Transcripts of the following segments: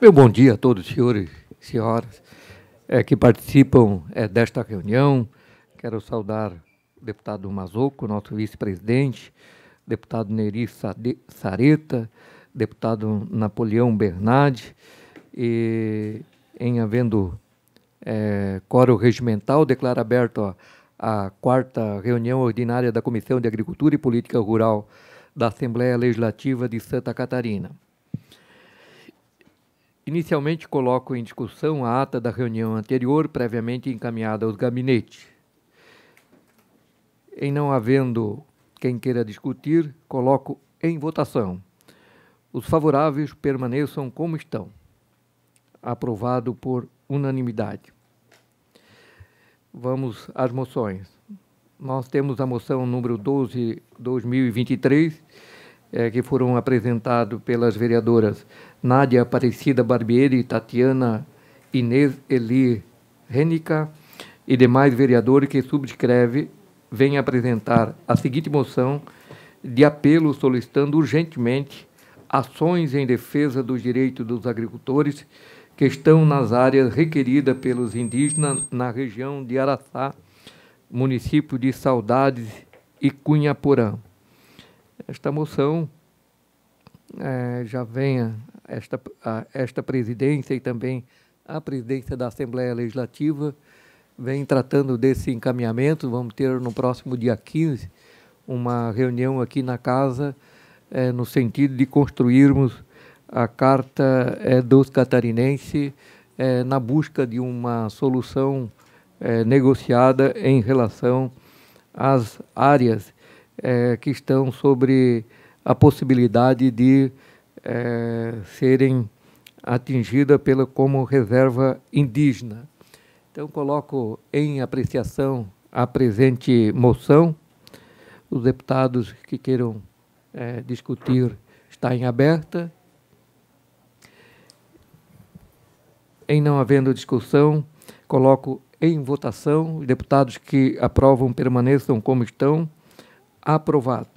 Meu bom dia a todos, senhores e senhoras é, que participam é, desta reunião. Quero saudar o deputado Mazoco, nosso vice-presidente, deputado Neri Sareta, deputado Napoleão Bernardi, e em havendo é, Coro Regimental, declara aberto a, a quarta reunião ordinária da Comissão de Agricultura e Política Rural da Assembleia Legislativa de Santa Catarina. Inicialmente, coloco em discussão a ata da reunião anterior, previamente encaminhada aos gabinetes. Em não havendo quem queira discutir, coloco em votação. Os favoráveis permaneçam como estão. Aprovado por unanimidade. Vamos às moções. Nós temos a moção número 12, 2023, é, que foram apresentadas pelas vereadoras Nádia Aparecida Barbieri, Tatiana Inês Eli Renica e demais vereadores que subscreve vem apresentar a seguinte moção de apelo solicitando urgentemente ações em defesa dos direitos dos agricultores que estão nas áreas requeridas pelos indígenas na região de Araçá, município de Saudades e Cunhaporã. Esta moção é, já venha esta, a, esta presidência e também a presidência da Assembleia Legislativa vem tratando desse encaminhamento. Vamos ter no próximo dia 15 uma reunião aqui na casa é, no sentido de construirmos a carta é dos catarinenses é, na busca de uma solução é, negociada em relação às áreas é, que estão sobre a possibilidade de é, serem atingidas pela, como reserva indígena. Então, coloco em apreciação a presente moção. Os deputados que queiram é, discutir está em aberta. Em não havendo discussão, coloco em votação os deputados que aprovam permaneçam como estão. Aprovado.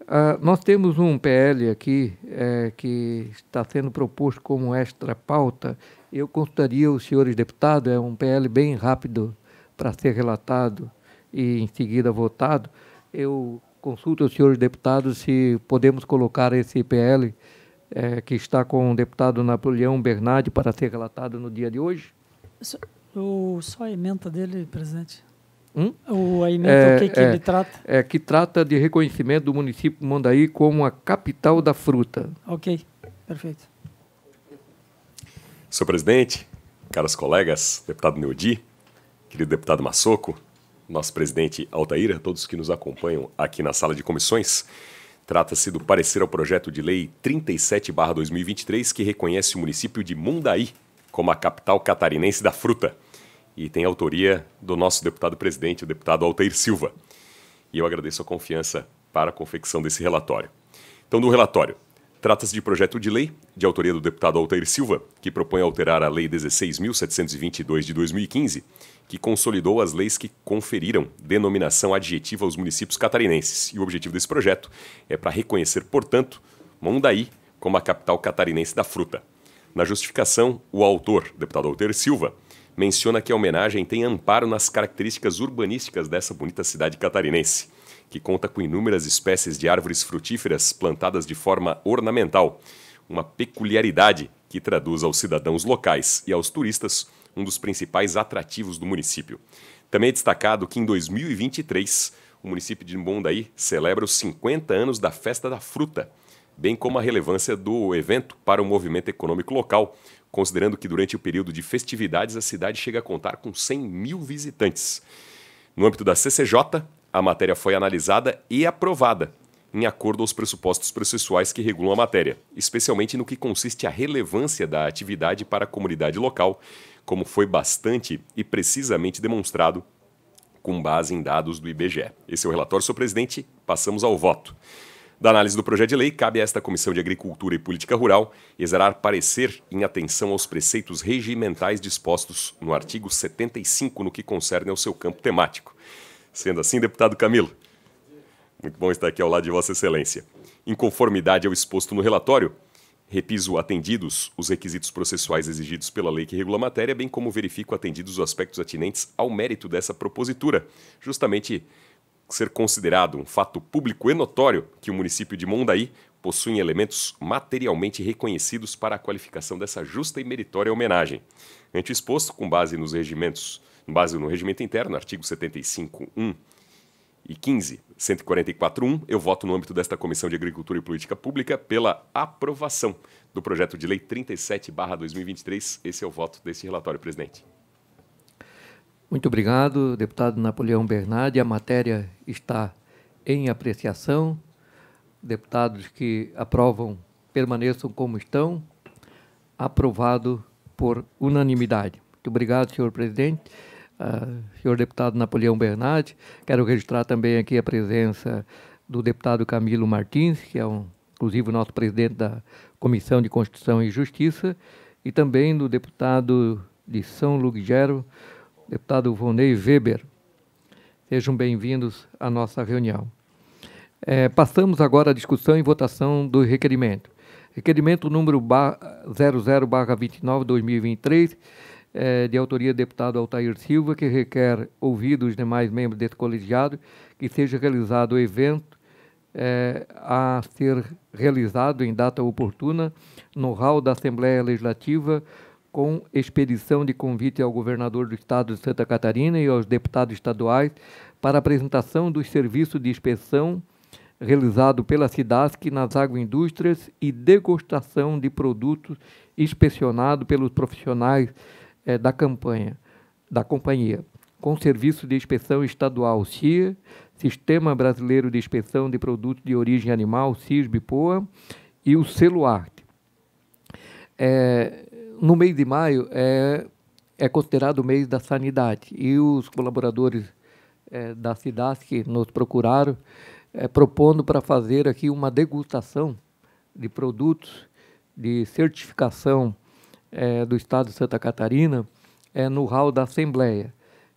Uh, nós temos um PL aqui é, que está sendo proposto como extra pauta. Eu consultaria os senhores deputados, é um PL bem rápido para ser relatado e em seguida votado. Eu consulto os senhores deputados se podemos colocar esse PL é, que está com o deputado Napoleão Bernardi para ser relatado no dia de hoje? Só, o, só a emenda dele, presidente. Hum? O, a emenda é, o que, que é, ele trata? É, que trata de reconhecimento do município de Mandaí como a capital da fruta. Ok, perfeito. Senhor presidente, caros colegas, deputado Neudi, querido deputado Massoco, nosso presidente Altaíra, todos que nos acompanham aqui na sala de comissões. Trata-se do parecer ao projeto de lei 37/2023 que reconhece o município de Mundaí como a capital catarinense da fruta e tem autoria do nosso deputado presidente, o deputado Altair Silva. E eu agradeço a confiança para a confecção desse relatório. Então, do relatório, Trata-se de projeto de lei de autoria do deputado Altair Silva, que propõe alterar a Lei 16.722 de 2015, que consolidou as leis que conferiram denominação adjetiva aos municípios catarinenses. E o objetivo desse projeto é para reconhecer, portanto, Mondaí como a capital catarinense da fruta. Na justificação, o autor, deputado Alter Silva, menciona que a homenagem tem amparo nas características urbanísticas dessa bonita cidade catarinense, que conta com inúmeras espécies de árvores frutíferas plantadas de forma ornamental, uma peculiaridade que traduz aos cidadãos locais e aos turistas um dos principais atrativos do município. Também é destacado que em 2023, o município de Bondaí celebra os 50 anos da Festa da Fruta, bem como a relevância do evento para o movimento econômico local, considerando que durante o período de festividades a cidade chega a contar com 100 mil visitantes. No âmbito da CCJ, a matéria foi analisada e aprovada, em acordo aos pressupostos processuais que regulam a matéria, especialmente no que consiste a relevância da atividade para a comunidade local, como foi bastante e precisamente demonstrado com base em dados do IBGE. Esse é o relatório, senhor presidente. Passamos ao voto. Da análise do projeto de lei, cabe a esta Comissão de Agricultura e Política Rural exerar parecer em atenção aos preceitos regimentais dispostos no artigo 75 no que concerne ao seu campo temático. Sendo assim, deputado Camilo, muito bom estar aqui ao lado de Vossa Excelência. Em conformidade ao exposto no relatório, Repiso atendidos os requisitos processuais exigidos pela lei que regula a matéria, bem como verifico atendidos os aspectos atinentes ao mérito dessa propositura, justamente ser considerado um fato público e notório que o município de Mondaí possuem elementos materialmente reconhecidos para a qualificação dessa justa e meritória homenagem. Ante exposto, com base nos regimentos, com base no regimento interno, artigo 75.1 e 15, 144.1, eu voto no âmbito desta Comissão de Agricultura e Política Pública pela aprovação do projeto de lei 37/2023. Esse é o voto desse relatório, presidente. Muito obrigado, deputado Napoleão Bernardi. A matéria está em apreciação. Deputados que aprovam permaneçam como estão. Aprovado por unanimidade. Muito obrigado, senhor presidente uh, senhor deputado Napoleão Bernardi. Quero registrar também aqui a presença do deputado Camilo Martins, que é, um, inclusive, o nosso presidente da Comissão de Constituição e Justiça, e também do deputado de São Lugero, deputado Vonei Weber. Sejam bem-vindos à nossa reunião. É, passamos agora à discussão e votação do requerimento. Requerimento número 00-29-2023, é, de autoria do deputado Altair Silva, que requer, ouvido os demais membros desse colegiado, que seja realizado o evento é, a ser realizado em data oportuna no hall da Assembleia Legislativa com expedição de convite ao governador do estado de Santa Catarina e aos deputados estaduais para apresentação dos serviços de inspeção realizado pela SIDASC nas agroindústrias e degustação de produtos inspecionados pelos profissionais é, da campanha, da companhia, com o Serviço de Inspeção Estadual, SIA, Sistema Brasileiro de Inspeção de Produtos de Origem Animal, SISBPOA, e o CELUARTE. É, no mês de maio é, é considerado o mês da sanidade e os colaboradores é, da CIDAS que nos procuraram é, propondo para fazer aqui uma degustação de produtos de certificação é, do Estado de Santa Catarina é, no hall da Assembleia.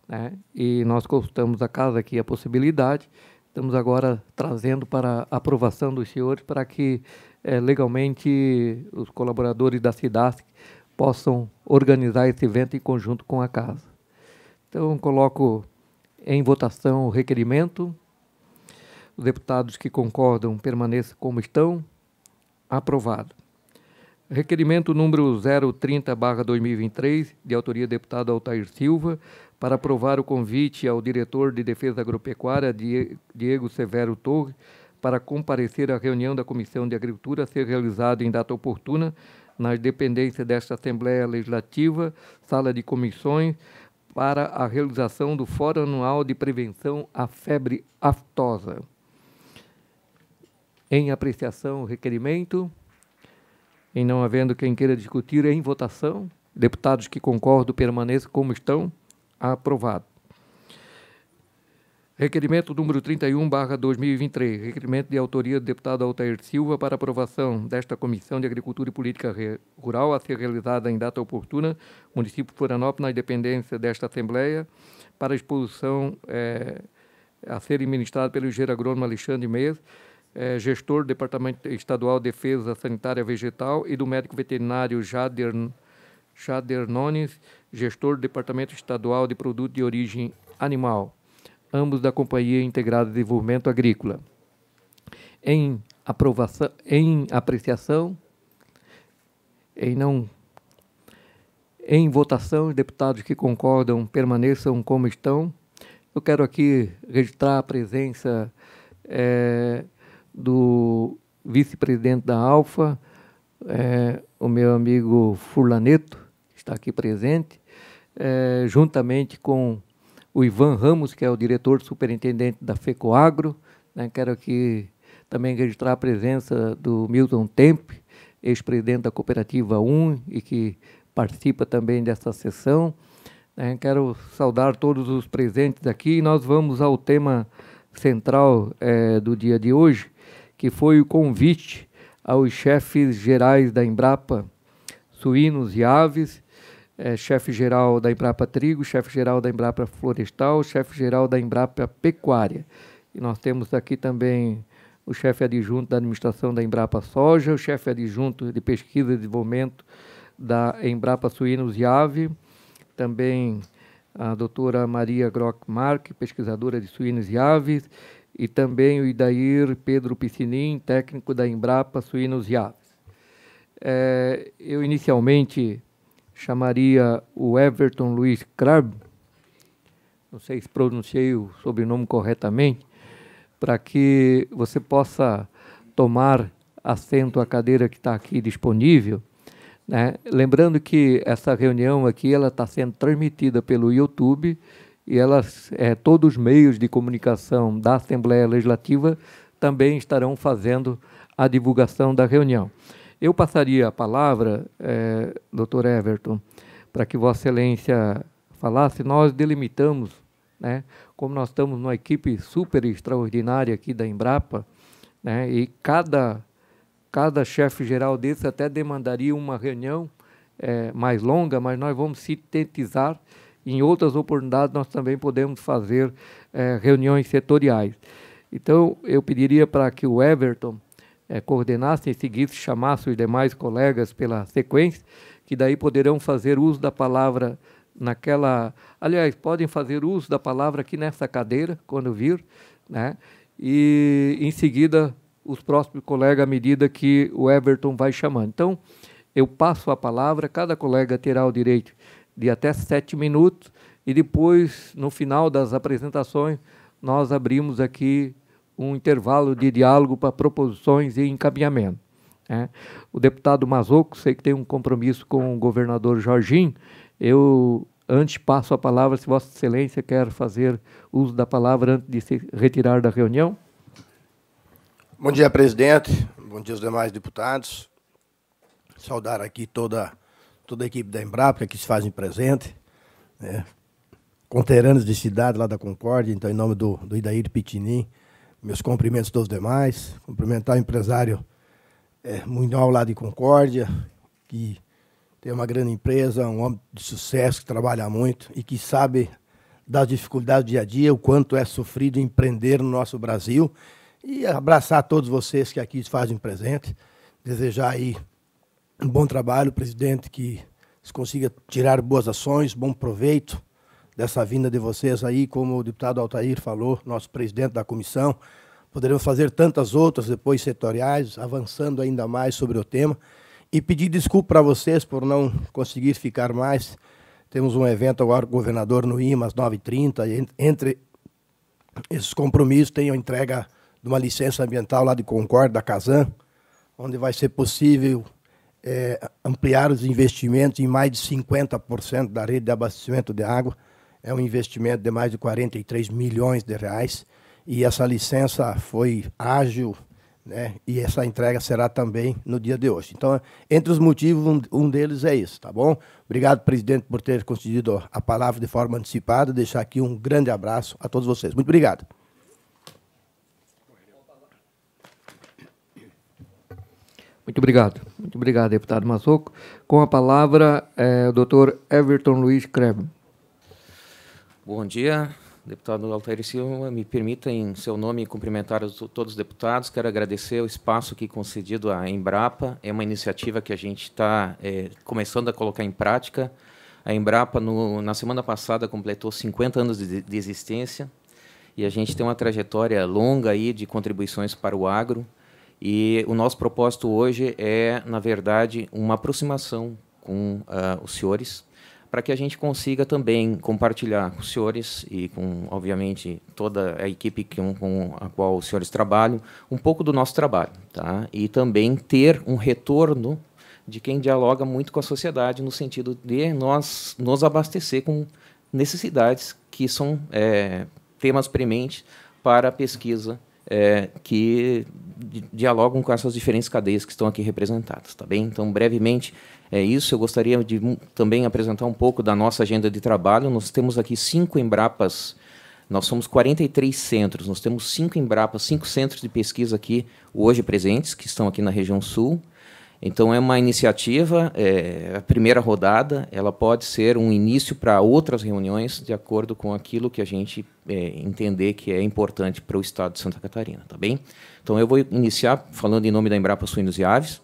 Né? E nós consultamos a casa aqui a possibilidade, estamos agora trazendo para aprovação dos senhores para que é, legalmente os colaboradores da CIDASC possam organizar esse evento em conjunto com a casa. Então, coloco em votação o requerimento. Os deputados que concordam permaneçam como estão. Aprovado. Requerimento número 030-2023, de autoria do deputado Altair Silva, para aprovar o convite ao diretor de Defesa Agropecuária, Diego Severo Torre, para comparecer à reunião da Comissão de Agricultura a ser realizada em data oportuna nas dependências desta Assembleia Legislativa, sala de comissões, para a realização do Fórum Anual de Prevenção à Febre Aftosa. Em apreciação, requerimento. Em não havendo quem queira discutir em votação, deputados que concordam permaneçam como estão. Aprovado. Requerimento número 31, barra 2023. Requerimento de autoria do deputado Altair Silva para aprovação desta Comissão de Agricultura e Política Rural a ser realizada em data oportuna, município Florianópolis, na dependência desta Assembleia, para exposição é, a ser administrada pelo engenheiro agrônomo Alexandre Meias, é, gestor do Departamento Estadual de Defesa Sanitária Vegetal, e do médico veterinário Jader, Jader Nones, gestor do Departamento Estadual de Produto de Origem Animal, ambos da Companhia Integrada de Desenvolvimento Agrícola. Em, aprovação, em apreciação, em não em votação, os deputados que concordam permaneçam como estão. Eu quero aqui registrar a presença é, do vice-presidente da Alfa, é, o meu amigo Furlaneto, que está aqui presente, é, juntamente com o Ivan Ramos, que é o diretor superintendente da FECOAGRO. Né, quero aqui também registrar a presença do Milton Temp, ex-presidente da Cooperativa 1 e que participa também dessa sessão. É, quero saudar todos os presentes aqui. Nós vamos ao tema central é, do dia de hoje, que foi o convite aos chefes gerais da Embrapa, suínos e aves, é, chefe geral da Embrapa Trigo, chefe geral da Embrapa Florestal, chefe geral da Embrapa Pecuária. E nós temos aqui também o chefe adjunto da administração da Embrapa Soja, o chefe adjunto de pesquisa e desenvolvimento da Embrapa Suínos e Ave, também a doutora Maria Grock Mark, pesquisadora de suínos e aves, e também o Idair Pedro Piscinin, técnico da Embrapa Suínos e Aves. É, eu inicialmente chamaria o Everton Luiz Crab, não sei se pronunciei o sobrenome corretamente, para que você possa tomar assento à cadeira que está aqui disponível. Né? Lembrando que essa reunião aqui ela está sendo transmitida pelo YouTube, e elas, é, todos os meios de comunicação da Assembleia Legislativa também estarão fazendo a divulgação da reunião. Eu passaria a palavra, é, doutor Everton, para que Vossa Excelência falasse. Nós delimitamos, né, como nós estamos numa equipe super extraordinária aqui da Embrapa, né, e cada, cada chefe geral desse até demandaria uma reunião é, mais longa, mas nós vamos sintetizar em outras oportunidades nós também podemos fazer é, reuniões setoriais. Então, eu pediria para que o Everton é, coordenasse e seguisse, chamasse os demais colegas pela sequência, que daí poderão fazer uso da palavra naquela. Aliás, podem fazer uso da palavra aqui nessa cadeira, quando vir, né? e em seguida os próximos colegas à medida que o Everton vai chamando. Então, eu passo a palavra, cada colega terá o direito de até sete minutos, e depois, no final das apresentações, nós abrimos aqui um intervalo de diálogo para proposições e encaminhamento. Né? O deputado Mazoco, sei que tem um compromisso com o governador Jorginho, eu antes passo a palavra, se Vossa Excelência quer fazer uso da palavra antes de se retirar da reunião. Bom dia, presidente. Bom dia aos demais deputados. Saudar aqui toda toda a equipe da Embrapa que se fazem presente, né? Conteranos de cidade lá da Concórdia, então em nome do, do Idair Pitinim, meus cumprimentos todos demais, cumprimentar o empresário é, mundial lá de Concórdia, que tem uma grande empresa, um homem de sucesso que trabalha muito e que sabe das dificuldades do dia a dia, o quanto é sofrido empreender no nosso Brasil. E abraçar todos vocês que aqui se fazem presente, desejar aí um bom trabalho, presidente, que se consiga tirar boas ações, bom proveito dessa vinda de vocês aí, como o deputado Altair falou, nosso presidente da comissão. Poderemos fazer tantas outras depois setoriais, avançando ainda mais sobre o tema. E pedir desculpa para vocês por não conseguir ficar mais. Temos um evento agora com o governador no IMA às 9h30. Entre esses compromissos, tem a entrega de uma licença ambiental lá de Concórdia, da Casan, onde vai ser possível é, ampliar os investimentos em mais de 50% da rede de abastecimento de água. É um investimento de mais de 43 milhões de reais. E essa licença foi ágil né? e essa entrega será também no dia de hoje. Então, entre os motivos, um, deles é isso, tá bom? Obrigado, presidente, por ter concedido a palavra de forma antecipada. Deixar aqui um grande abraço a todos vocês. Muito obrigado. Muito obrigado. Muito obrigado, deputado Massoco. Com a palavra, é, o doutor Everton Luiz Kreben. Bom dia, deputado Altair Silva. Me permita, em seu nome, cumprimentar os, todos os deputados. Quero agradecer o espaço aqui concedido à Embrapa. É uma iniciativa que a gente está é, começando a colocar em prática. A Embrapa, no, na semana passada, completou 50 anos de, de existência e a gente tem uma trajetória longa aí de contribuições para o agro. E o nosso propósito hoje é, na verdade, uma aproximação com uh, os senhores, para que a gente consiga também compartilhar com os senhores e com, obviamente, toda a equipe com, a qual os senhores trabalham, um pouco do nosso trabalho, tá? E também ter um retorno de quem dialoga muito com a sociedade no sentido de nós nos abastecer com necessidades que são é, temas prementes para a pesquisa é, que dialogam com essas diferentes cadeias que estão aqui representadas, tá bem? Então, brevemente, é isso. Eu gostaria de também apresentar um pouco da nossa agenda de trabalho. Nós temos aqui cinco Embrapas nós somos 43 centros, nós temos cinco Embrapas, cinco centros de pesquisa aqui hoje presentes, que estão aqui na região sul. Então é uma iniciativa, é, a primeira rodada, ela pode ser um início para outras reuniões de acordo com aquilo que a gente é, entender que é importante para o Estado de Santa Catarina, tá bem? Então eu vou iniciar falando em nome da Embrapa Suínos e Aves.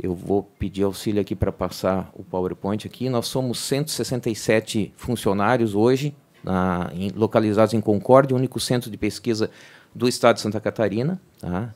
Eu vou pedir auxílio aqui para passar o PowerPoint aqui. Nós somos 167 funcionários hoje, na, em, localizados em Concórdia, o único centro de pesquisa do Estado de Santa Catarina. Tá?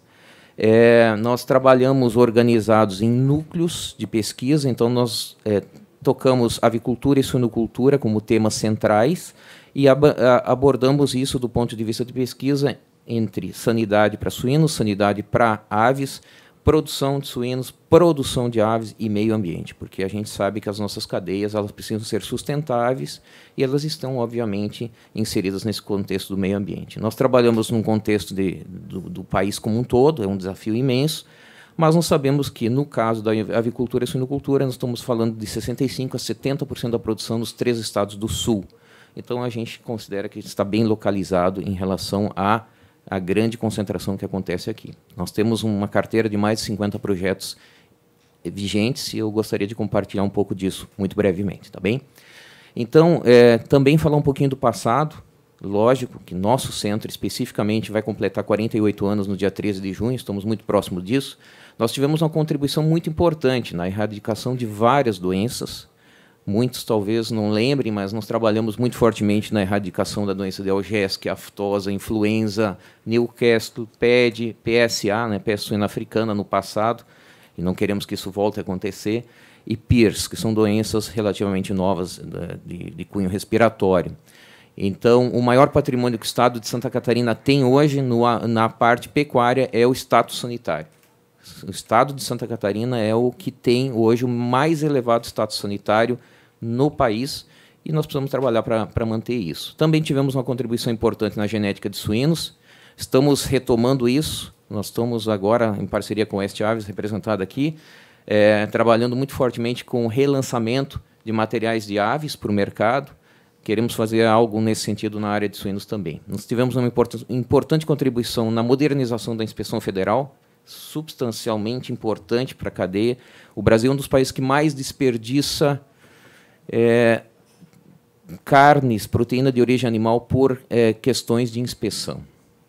É, nós trabalhamos organizados em núcleos de pesquisa, então nós é, tocamos avicultura e suinocultura como temas centrais e ab abordamos isso do ponto de vista de pesquisa entre sanidade para suínos, sanidade para aves, produção de suínos, produção de aves e meio ambiente, porque a gente sabe que as nossas cadeias elas precisam ser sustentáveis e elas estão obviamente inseridas nesse contexto do meio ambiente. Nós trabalhamos num contexto de, do, do país como um todo, é um desafio imenso, mas nós sabemos que no caso da avicultura e suinocultura nós estamos falando de 65 a 70% da produção nos três estados do sul. Então a gente considera que está bem localizado em relação a a grande concentração que acontece aqui. Nós temos uma carteira de mais de 50 projetos vigentes e eu gostaria de compartilhar um pouco disso muito brevemente, tá bem? Então, é, também falar um pouquinho do passado. Lógico que nosso centro especificamente vai completar 48 anos no dia 13 de junho, estamos muito próximo disso. Nós tivemos uma contribuição muito importante na erradicação de várias doenças Muitos talvez não lembrem, mas nós trabalhamos muito fortemente na erradicação da doença de é aftosa, influenza, Newcastle, PED, PSA, né, peste suína africana no passado, e não queremos que isso volte a acontecer, e PIRS, que são doenças relativamente novas né, de, de cunho respiratório. Então, o maior patrimônio que o Estado de Santa Catarina tem hoje no, na parte pecuária é o status sanitário. O Estado de Santa Catarina é o que tem hoje o mais elevado status sanitário no país e nós precisamos trabalhar para manter isso. Também tivemos uma contribuição importante na genética de suínos, estamos retomando isso, nós estamos agora, em parceria com a West Aves, representada aqui, é, trabalhando muito fortemente com o relançamento de materiais de aves para o mercado, queremos fazer algo nesse sentido na área de suínos também. Nós tivemos uma importante contribuição na modernização da inspeção federal, substancialmente importante para a cadeia. O Brasil é um dos países que mais desperdiça é, carnes, proteína de origem animal por é, questões de inspeção.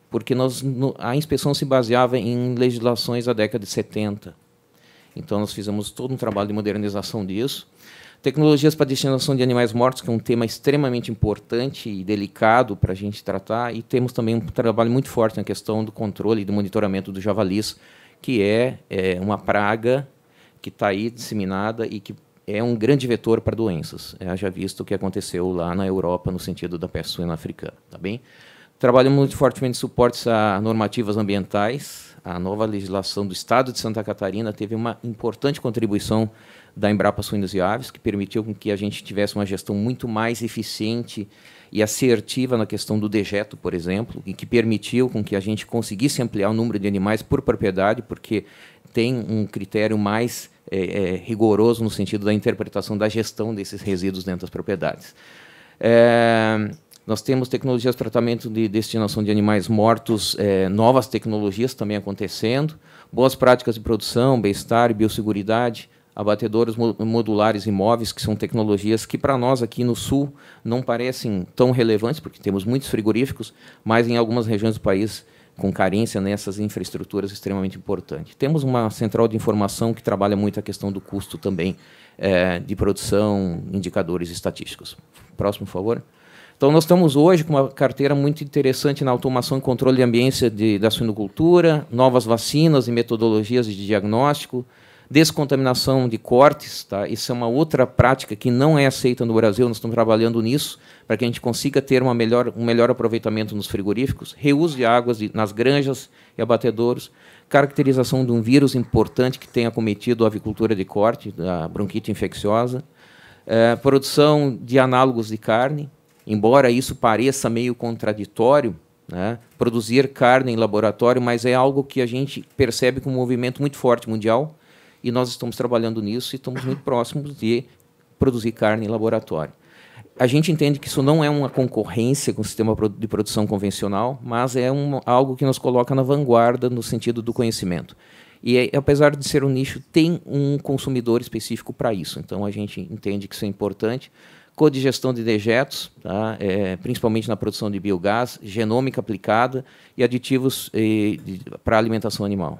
Porque nós, no, a inspeção se baseava em legislações da década de 70. Então, nós fizemos todo um trabalho de modernização disso. Tecnologias para destinação de animais mortos, que é um tema extremamente importante e delicado para a gente tratar. E temos também um trabalho muito forte na questão do controle e do monitoramento do javalis, que é, é uma praga que está aí disseminada e que é um grande vetor para doenças. É, Já visto o que aconteceu lá na Europa no sentido da peste suína africana, tá bem? Trabalhamos fortemente suportes a normativas ambientais. A nova legislação do Estado de Santa Catarina teve uma importante contribuição da Embrapa Suínos e Aves, que permitiu com que a gente tivesse uma gestão muito mais eficiente e assertiva na questão do dejeto, por exemplo, e que permitiu com que a gente conseguisse ampliar o número de animais por propriedade, porque tem um critério mais é, é, rigoroso no sentido da interpretação da gestão desses resíduos dentro das propriedades. É, nós temos tecnologias de tratamento de destinação de animais mortos, é, novas tecnologias também acontecendo, boas práticas de produção, bem-estar, biosseguridade, abatedores modulares e móveis, que são tecnologias que para nós aqui no Sul não parecem tão relevantes, porque temos muitos frigoríficos, mas em algumas regiões do país com carência nessas infraestruturas extremamente importante. Temos uma central de informação que trabalha muito a questão do custo também é, de produção, indicadores estatísticos. Próximo, por favor. Então, nós estamos hoje com uma carteira muito interessante na automação e controle de ambiência de, da suinocultura, novas vacinas e metodologias de diagnóstico, Descontaminação de cortes, tá? isso é uma outra prática que não é aceita no Brasil, nós estamos trabalhando nisso para que a gente consiga ter uma melhor, um melhor aproveitamento nos frigoríficos, reuso de águas nas granjas e abatedouros, caracterização de um vírus importante que tenha cometido a avicultura de corte, da bronquite infecciosa, é, produção de análogos de carne, embora isso pareça meio contraditório, né? produzir carne em laboratório, mas é algo que a gente percebe como um movimento muito forte mundial e nós estamos trabalhando nisso e estamos muito próximos de produzir carne em laboratório. A gente entende que isso não é uma concorrência com o sistema de produção convencional, mas é um, algo que nos coloca na vanguarda no sentido do conhecimento. E apesar de ser um nicho, tem um consumidor específico para isso. Então a gente entende que isso é importante. Codigestão de dejetos, tá? é, principalmente na produção de biogás, genômica aplicada e aditivos eh, para alimentação animal.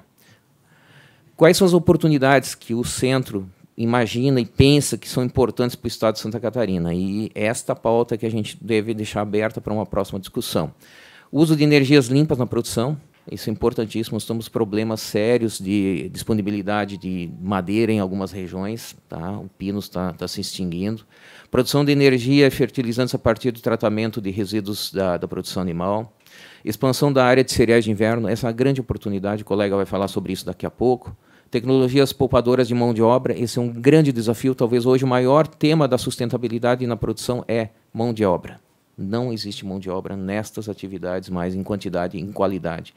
Quais são as oportunidades que o centro imagina e pensa que são importantes para o Estado de Santa Catarina? E esta pauta que a gente deve deixar aberta para uma próxima discussão. uso de energias limpas na produção, isso é importantíssimo. Nós temos problemas sérios de disponibilidade de madeira em algumas regiões. Tá? O pino está, se extinguindo. Produção de energia e fertilizantes a partir do tratamento de resíduos da, da, produção animal. Expansão da área de cereais de inverno. Essa é uma grande oportunidade. O colega vai falar sobre isso daqui a pouco. Tecnologias poupadoras de mão de obra, esse é um grande desafio. Talvez hoje o maior tema da sustentabilidade na produção é mão de obra. Não existe mão de obra nestas atividades mais em quantidade e em qualidade.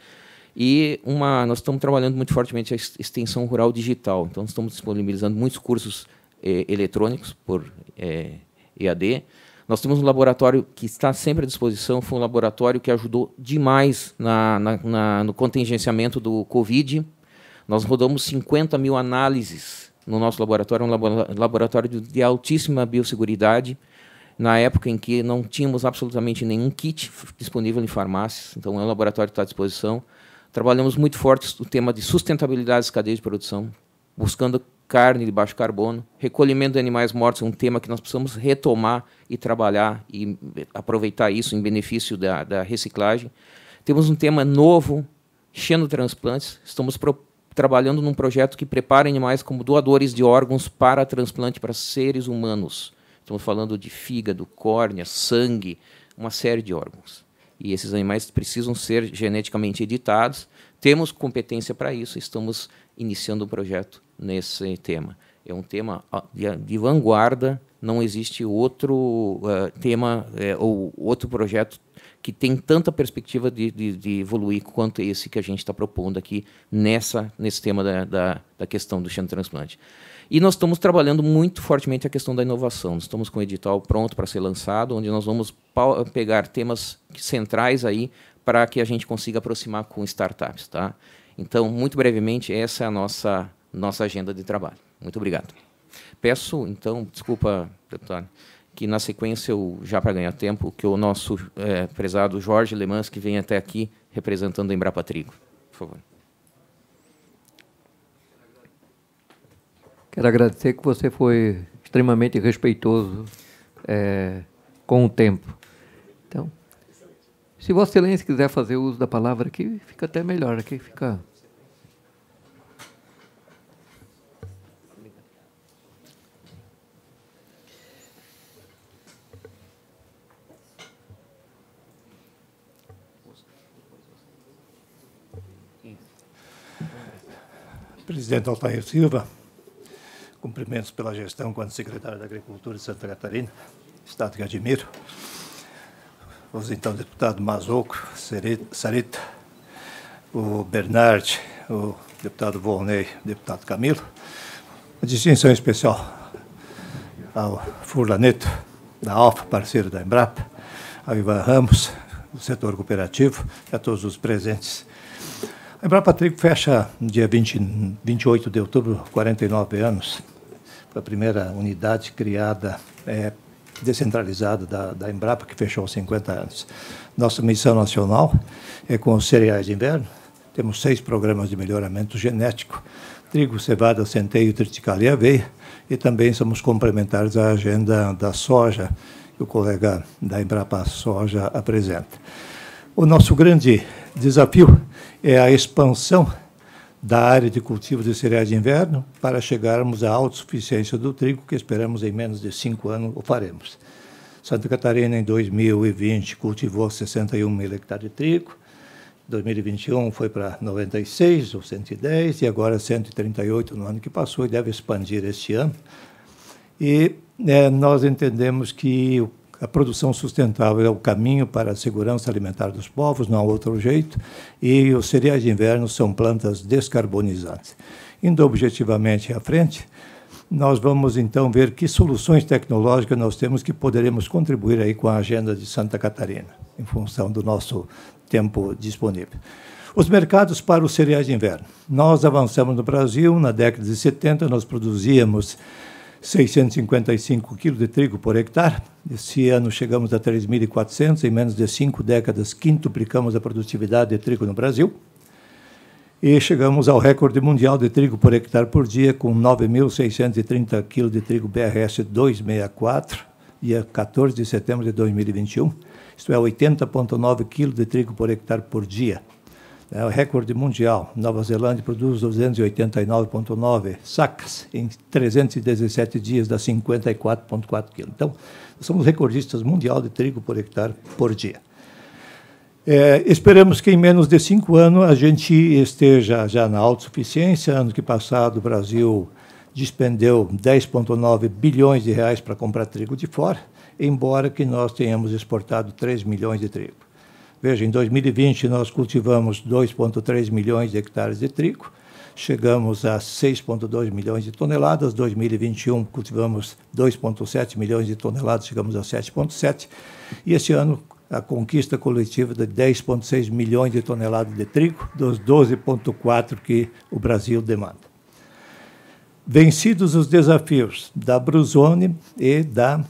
E uma, nós estamos trabalhando muito fortemente a extensão rural digital. Então, estamos disponibilizando muitos cursos eh, eletrônicos por eh, EAD. Nós temos um laboratório que está sempre à disposição, foi um laboratório que ajudou demais na, na, na no contingenciamento do Covid, nós rodamos 50 mil análises no nosso laboratório, um laboratório de altíssima biosseguridade, na época em que não tínhamos absolutamente nenhum kit disponível em farmácias, então o é laboratório está à disposição. Trabalhamos muito forte o tema de sustentabilidade das cadeias de produção, buscando carne de baixo carbono, recolhimento de animais mortos é um tema que nós precisamos retomar e trabalhar e aproveitar isso em benefício da, da reciclagem. Temos um tema novo, xenotransplantes, estamos propondo trabalhando num projeto que prepara animais como doadores de órgãos para transplante para seres humanos. Estamos falando de fígado, córnea, sangue, uma série de órgãos. E esses animais precisam ser geneticamente editados. Temos competência para isso, estamos iniciando um projeto nesse tema. É um tema de, de vanguarda, não existe outro uh, tema eh, ou outro projeto que tem tanta perspectiva de, de, de evoluir quanto esse que a gente está propondo aqui nessa, nesse tema da, da, da questão do xenotransplante. E nós estamos trabalhando muito fortemente a questão da inovação. Nós estamos com o edital pronto para ser lançado, onde nós vamos pegar temas centrais aí para que a gente consiga aproximar com startups. Tá? Então, muito brevemente, essa é a nossa, nossa agenda de trabalho. Muito obrigado. Peço, então, desculpa, deputado que na sequência, eu, já para ganhar tempo, que o nosso é, prezado Jorge Lemans, que vem até aqui representando a Embrapa Trigo. Por favor. Quero agradecer que você foi extremamente respeitoso é, com o tempo. Então, se Vossa Excelência quiser fazer uso da palavra aqui, fica até melhor. Aqui fica Presidente Altair Silva, cumprimentos pela gestão quando secretário da Agricultura de Santa Catarina, Estado que admiro. Os então deputados Mazoco, Sarita, o Bernard, o deputado Volney, o deputado Camilo. Uma distinção especial ao Furlaneto, da Alfa, parceiro da Embrapa, ao Ivan Ramos, do setor cooperativo, a todos os presentes. Embrapa é, Trigo fecha dia 20, 28 de outubro, 49 anos. Foi a primeira unidade criada, é, descentralizada da, da Embrapa, que fechou 50 anos. Nossa missão nacional é com os cereais de inverno. Temos seis programas de melhoramento genético trigo, cevada, centeio, triticale e aveia, e também somos complementares à agenda da soja, que o colega da Embrapa Soja apresenta. O nosso grande desafio é a expansão da área de cultivo de cereais de inverno para chegarmos à autossuficiência do trigo, que esperamos em menos de cinco anos o faremos. Santa Catarina, em 2020, cultivou 61 mil hectares de trigo. 2021 foi para 96 ou 110 e agora 138 no ano que passou e deve expandir este ano. E é, nós entendemos que o a produção sustentável é o caminho para a segurança alimentar dos povos, não há outro jeito, e os cereais de inverno são plantas descarbonizantes. Indo objetivamente à frente, nós vamos então ver que soluções tecnológicas nós temos que poderemos contribuir aí com a agenda de Santa Catarina, em função do nosso tempo disponível. Os mercados para os cereais de inverno. Nós avançamos no Brasil, na década de 70 nós produzíamos 655 quilos de trigo por hectare. Esse ano chegamos a 3.400, em menos de cinco décadas quintuplicamos a produtividade de trigo no Brasil. E chegamos ao recorde mundial de trigo por hectare por dia, com 9.630 quilos de trigo BRS 264, dia 14 de setembro de 2021. Isto é, 80,9 quilos de trigo por hectare por dia é o recorde mundial. Nova Zelândia produz 289,9 sacas em 317 dias, dá 54,4 quilos. Então, somos recordistas mundial de trigo por hectare por dia. É, esperamos que em menos de cinco anos a gente esteja já na autossuficiência. Ano que passado o Brasil despendeu 10,9 bilhões de reais para comprar trigo de fora, embora que nós tenhamos exportado 3 milhões de trigo. Veja, em 2020 nós cultivamos 2,3 milhões de hectares de trigo, chegamos a 6,2 milhões de toneladas. 2021 cultivamos 2,7 milhões de toneladas, chegamos a 7,7. E este ano a conquista coletiva de 10,6 milhões de toneladas de trigo, dos 12,4 que o Brasil demanda. Vencidos os desafios da Bruzone e da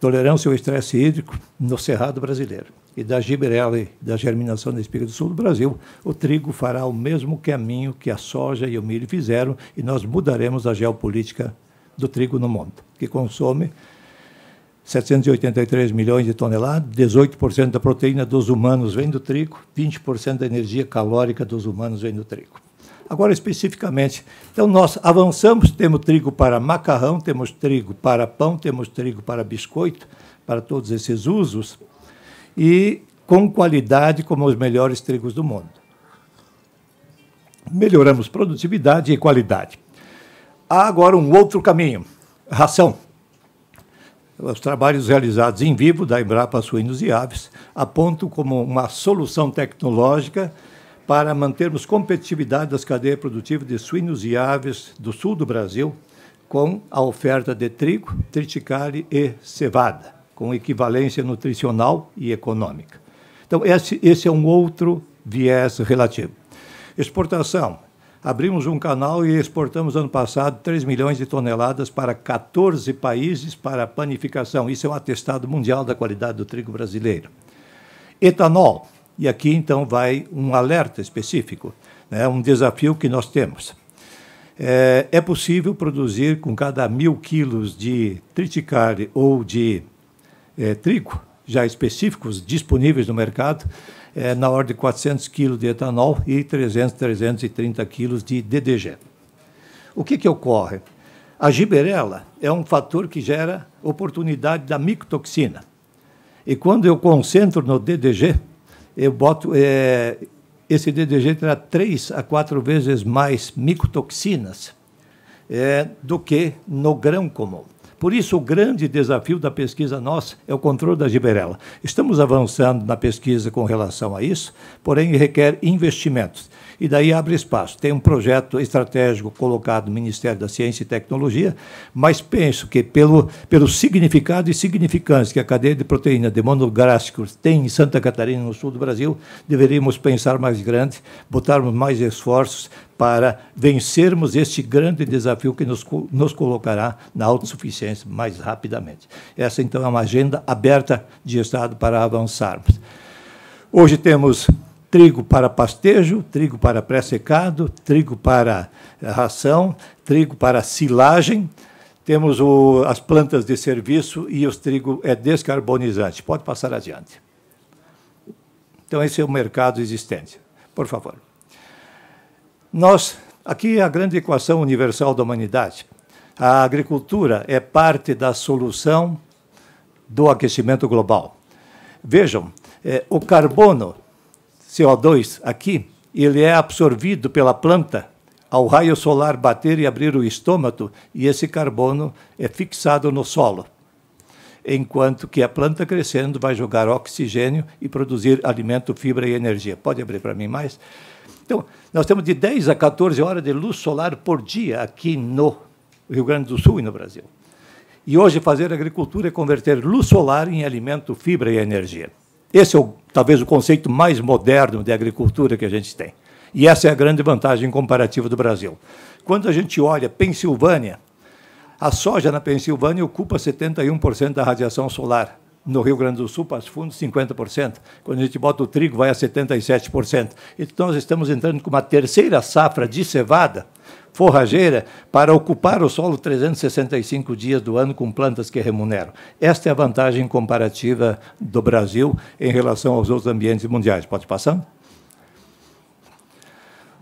tolerância ao estresse hídrico no Cerrado brasileiro e da giberelle, da germinação da espiga do sul do Brasil, o trigo fará o mesmo caminho que a soja e o milho fizeram e nós mudaremos a geopolítica do trigo no mundo, que consome 783 milhões de toneladas, 18% da proteína dos humanos vem do trigo, 20% da energia calórica dos humanos vem do trigo. Agora, especificamente, então nós avançamos, temos trigo para macarrão, temos trigo para pão, temos trigo para biscoito, para todos esses usos, e com qualidade como os melhores trigos do mundo. Melhoramos produtividade e qualidade. Há agora um outro caminho: ração. Os trabalhos realizados em vivo da Embrapa Suínos e Aves apontam como uma solução tecnológica para mantermos competitividade das cadeias produtivas de suínos e aves do sul do Brasil com a oferta de trigo, triticale e cevada com equivalência nutricional e econômica. Então, esse, esse é um outro viés relativo. Exportação. Abrimos um canal e exportamos ano passado 3 milhões de toneladas para 14 países para panificação. Isso é um atestado mundial da qualidade do trigo brasileiro. Etanol. E aqui então vai um alerta específico, né? um desafio que nós temos. É, é possível produzir com cada mil quilos de triticale ou de é, trigo, já específicos, disponíveis no mercado, é, na ordem de 400 quilos de etanol e 300, 330 quilos de DDG. O que, que ocorre? A giberela é um fator que gera oportunidade da micotoxina. E quando eu concentro no DDG, eu boto. É, esse DDG terá três a quatro vezes mais micotoxinas é, do que no grão comum. Por isso, o grande desafio da pesquisa nossa é o controle da giberela. Estamos avançando na pesquisa com relação a isso, porém requer investimentos. E daí abre espaço. Tem um projeto estratégico colocado no Ministério da Ciência e Tecnologia, mas penso que, pelo, pelo significado e significância que a cadeia de proteína de monográficos tem em Santa Catarina, no sul do Brasil, deveríamos pensar mais grande, botarmos mais esforços para vencermos este grande desafio que nos, nos colocará na autossuficiência mais rapidamente. Essa, então, é uma agenda aberta de Estado para avançarmos. Hoje temos trigo para pastejo, trigo para pré-secado, trigo para ração, trigo para silagem, temos o, as plantas de serviço e os trigo é descarbonizante. Pode passar adiante. Então, esse é o mercado existente. Por favor. Nós, aqui é a grande equação universal da humanidade. A agricultura é parte da solução do aquecimento global. Vejam, é, o carbono, CO2, aqui, ele é absorvido pela planta ao raio solar bater e abrir o estômago, e esse carbono é fixado no solo. Enquanto que a planta crescendo vai jogar oxigênio e produzir alimento, fibra e energia. Pode abrir para mim mais? Então, nós temos de 10 a 14 horas de luz solar por dia aqui no Rio Grande do Sul e no Brasil. E hoje fazer agricultura é converter luz solar em alimento, fibra e energia. Esse é o, talvez o conceito mais moderno de agricultura que a gente tem. E essa é a grande vantagem comparativa do Brasil. Quando a gente olha Pensilvânia, a soja na Pensilvânia ocupa 71% da radiação solar no Rio Grande do Sul, Passo Fundo, 50%. Quando a gente bota o trigo, vai a 77%. Então, nós estamos entrando com uma terceira safra de cevada forrageira para ocupar o solo 365 dias do ano com plantas que remuneram. Esta é a vantagem comparativa do Brasil em relação aos outros ambientes mundiais. Pode passar?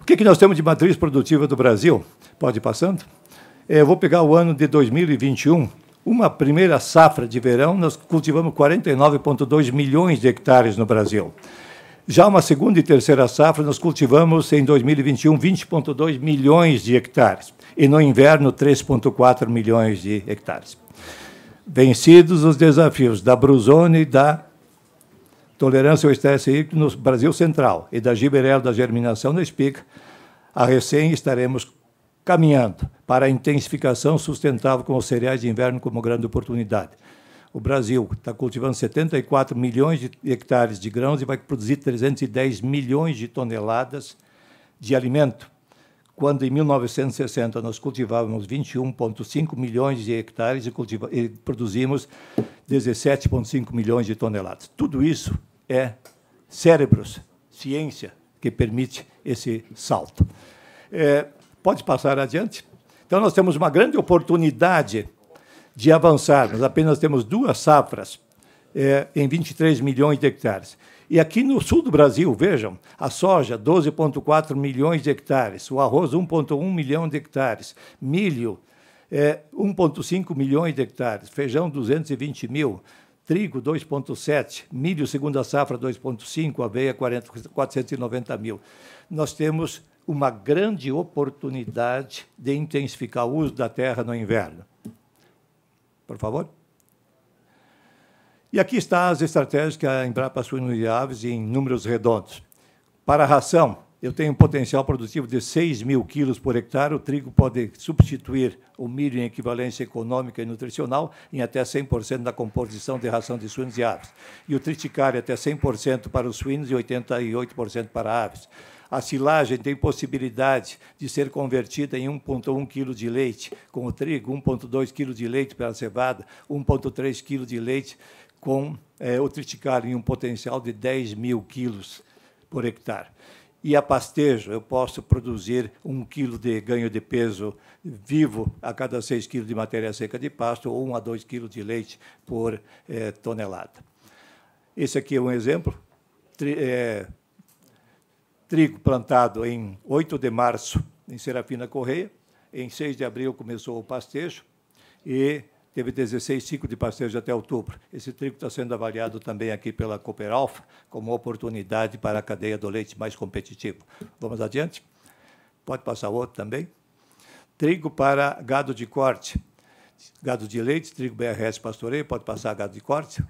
O que, que nós temos de matriz produtiva do Brasil? Pode ir passando? É, eu vou pegar o ano de 2021 uma primeira safra de verão, nós cultivamos 49,2 milhões de hectares no Brasil. Já uma segunda e terceira safra, nós cultivamos em 2021 20,2 milhões de hectares e no inverno 3,4 milhões de hectares. Vencidos os desafios da bruzone e da tolerância ao estresse hídrico no Brasil Central e da giberela da germinação da espica, a recém estaremos caminhando para a intensificação sustentável com os cereais de inverno como grande oportunidade. O Brasil está cultivando 74 milhões de hectares de grãos e vai produzir 310 milhões de toneladas de alimento. Quando em 1960 nós cultivávamos 21,5 milhões de hectares e, e produzimos 17,5 milhões de toneladas. Tudo isso é cérebros, ciência, que permite esse salto. É, pode passar adiante? Então, nós temos uma grande oportunidade de avançarmos. Apenas temos duas safras é, em 23 milhões de hectares. E aqui no sul do Brasil, vejam, a soja 12,4 milhões de hectares, o arroz 1,1 milhão de hectares, milho é, 1,5 milhões de hectares, feijão 220 mil, trigo 2,7, milho segunda safra 2,5, aveia 490 mil. Nós temos uma grande oportunidade de intensificar o uso da terra no inverno. Por favor. E aqui está as estratégias que a Embrapa assume de aves em números redondos. Para a ração, eu tenho um potencial produtivo de 6 mil quilos por hectare. O trigo pode substituir o milho em equivalência econômica e nutricional em até 100% da composição de ração de suínos e aves. E o triticário até 100% para os suínos e 88% para aves. A silagem tem possibilidade de ser convertida em 1,1 kg de leite com o trigo, 1,2 kg de leite pela cevada, 1,3 kg de leite com é, o triticale, em um potencial de 10 mil quilos por hectare. E a pastejo, eu posso produzir um quilo de ganho de peso vivo a cada 6 quilos de matéria seca de pasto ou 1 a 2 quilos de leite por é, tonelada. Esse aqui é um exemplo. Tri, é, trigo plantado em 8 de março em Serafina Correia, em 6 de abril começou o pastejo e teve 16 ciclos de pastejo até outubro. Esse trigo está sendo avaliado também aqui pela Cooper Alfa como oportunidade para a cadeia do leite mais competitivo. Vamos adiante? Pode passar outro também. Trigo para gado de corte. Gado de leite, trigo BRS pastoreio, pode passar gado de corte.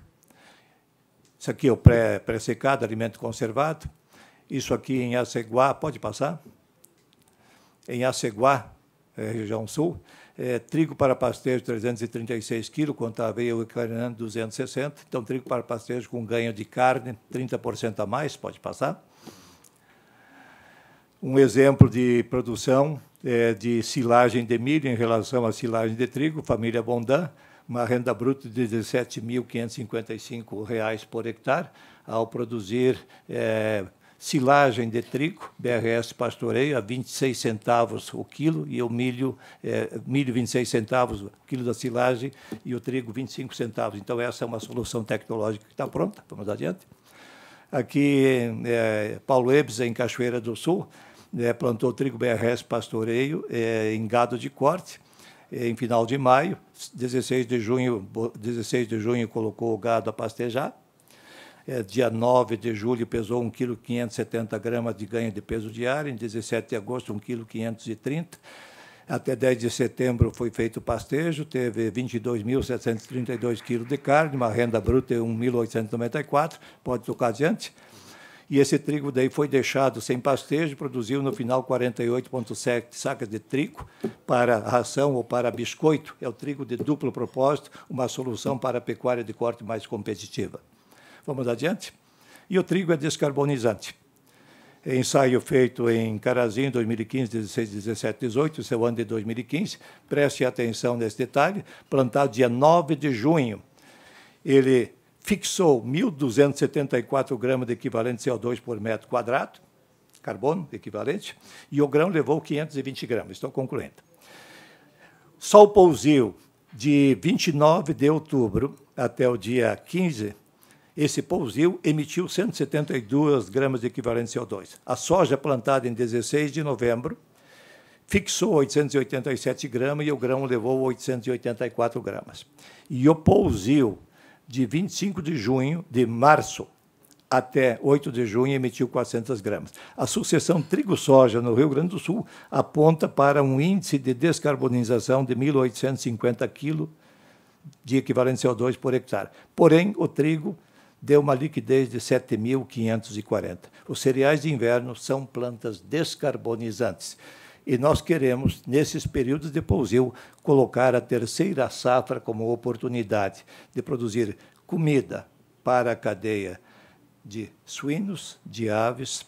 Isso aqui é o pré-secado, pré alimento conservado. Isso aqui em Aceguá, pode passar? Em Aceguá, é, região sul, é, trigo para pastejo 336 quilos, quanto a aveia ucraniana 260. Então, trigo para pastejo com ganho de carne 30% a mais, pode passar? Um exemplo de produção é, de silagem de milho em relação à silagem de trigo, família Bondan, uma renda bruta de R$ 17.555 por hectare, ao produzir é, silagem de trigo, BRS pastoreio, a 26 centavos o quilo, e o milho, é, milho 26 centavos o quilo da silagem e o trigo 25 centavos. Então, essa é uma solução tecnológica que está pronta, vamos adiante. Aqui, é, Paulo Ebes, em Cachoeira do Sul, é, plantou trigo BRS pastoreio é, em gado de corte, é, em final de maio, 16 de junho, 16 de junho colocou o gado a pastejar, é, dia 9 de julho, pesou 1,570 gramas de ganho de peso diário, em 17 de agosto, 1,530 até 10 de setembro foi feito pastejo, teve 22.732 quilos de carne, uma renda bruta de 1.894, pode tocar adiante. E esse trigo daí foi deixado sem pastejo, produziu no final 48,7 sacas de trigo para ração ou para biscoito. É o trigo de duplo propósito, uma solução para a pecuária de corte mais competitiva. Vamos adiante. E o trigo é descarbonizante. Ensaio feito em Carazinho, 2015, 16, 17, 18, seu ano de 2015. Preste atenção nesse detalhe. Plantado dia 9 de junho. Ele fixou 1.274 gramas de equivalente CO2 por metro quadrado, carbono equivalente, e o grão levou 520 gramas. Estou concluindo. Sol pousio de 29 de outubro até o dia 15 esse pousio emitiu 172 gramas de equivalente CO2. A soja plantada em 16 de novembro fixou 887 gramas e o grão levou 884 gramas. E o pousio de 25 de junho, de março até 8 de junho emitiu 400 gramas. A sucessão trigo-soja no Rio Grande do Sul aponta para um índice de descarbonização de 1.850 kg de equivalente CO2 por hectare. Porém, o trigo deu uma liquidez de 7.540. Os cereais de inverno são plantas descarbonizantes. E nós queremos, nesses períodos de pousio, colocar a terceira safra como oportunidade de produzir comida para a cadeia de suínos, de aves,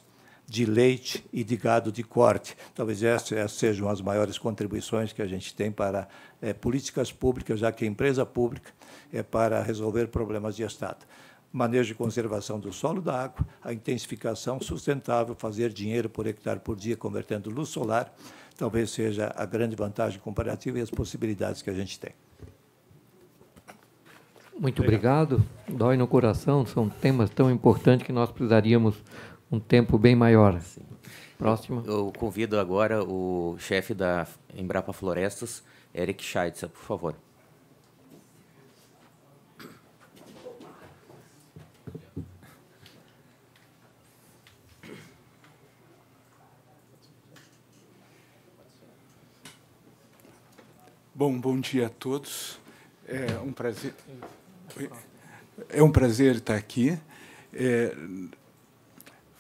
de leite e de gado de corte. Talvez essas sejam as maiores contribuições que a gente tem para é, políticas públicas, já que a empresa pública é para resolver problemas de Estado manejo e conservação do solo da água, a intensificação sustentável, fazer dinheiro por hectare por dia convertendo luz solar, talvez seja a grande vantagem comparativa e as possibilidades que a gente tem. Muito obrigado. obrigado. Dói no coração, são temas tão importantes que nós precisaríamos um tempo bem maior. Sim. Próximo. Eu convido agora o chefe da Embrapa Florestas, Eric Scheitzer, por favor. Bom, bom dia a todos. É um prazer. É um prazer estar aqui. É,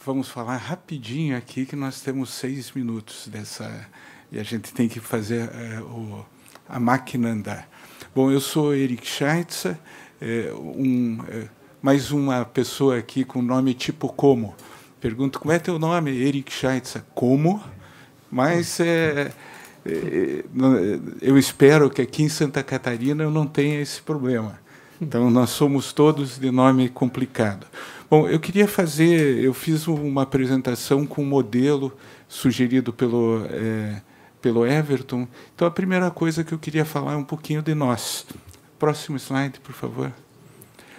vamos falar rapidinho aqui que nós temos seis minutos dessa e a gente tem que fazer é, o, a máquina andar. Bom, eu sou Eric Scheitzer, é, um, é, mais uma pessoa aqui com nome tipo como. Pergunto como é teu nome, Eric Scheitzer? Como? Mas é é, é, é, eu espero que aqui em Santa Catarina eu não tenha esse problema. Então nós somos todos de nome complicado. Bom, eu queria fazer, eu fiz uma apresentação com um modelo sugerido pelo é, pelo Everton. Então a primeira coisa que eu queria falar é um pouquinho de nós. Próximo slide, por favor.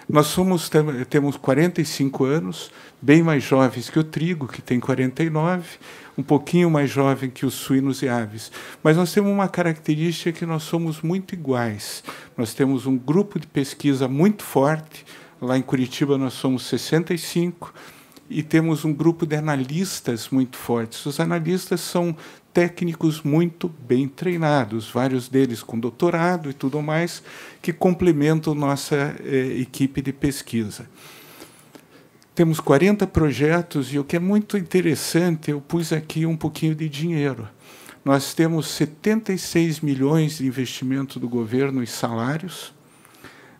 Nós somos, temos 45 anos, bem mais jovens que o trigo, que tem 49, um pouquinho mais jovem que os suínos e aves. Mas nós temos uma característica que nós somos muito iguais. Nós temos um grupo de pesquisa muito forte. Lá em Curitiba nós somos 65 e temos um grupo de analistas muito fortes. Os analistas são técnicos muito bem treinados, vários deles com doutorado e tudo mais, que complementam nossa eh, equipe de pesquisa. Temos 40 projetos e o que é muito interessante, eu pus aqui um pouquinho de dinheiro. Nós temos 76 milhões de investimento do governo em salários.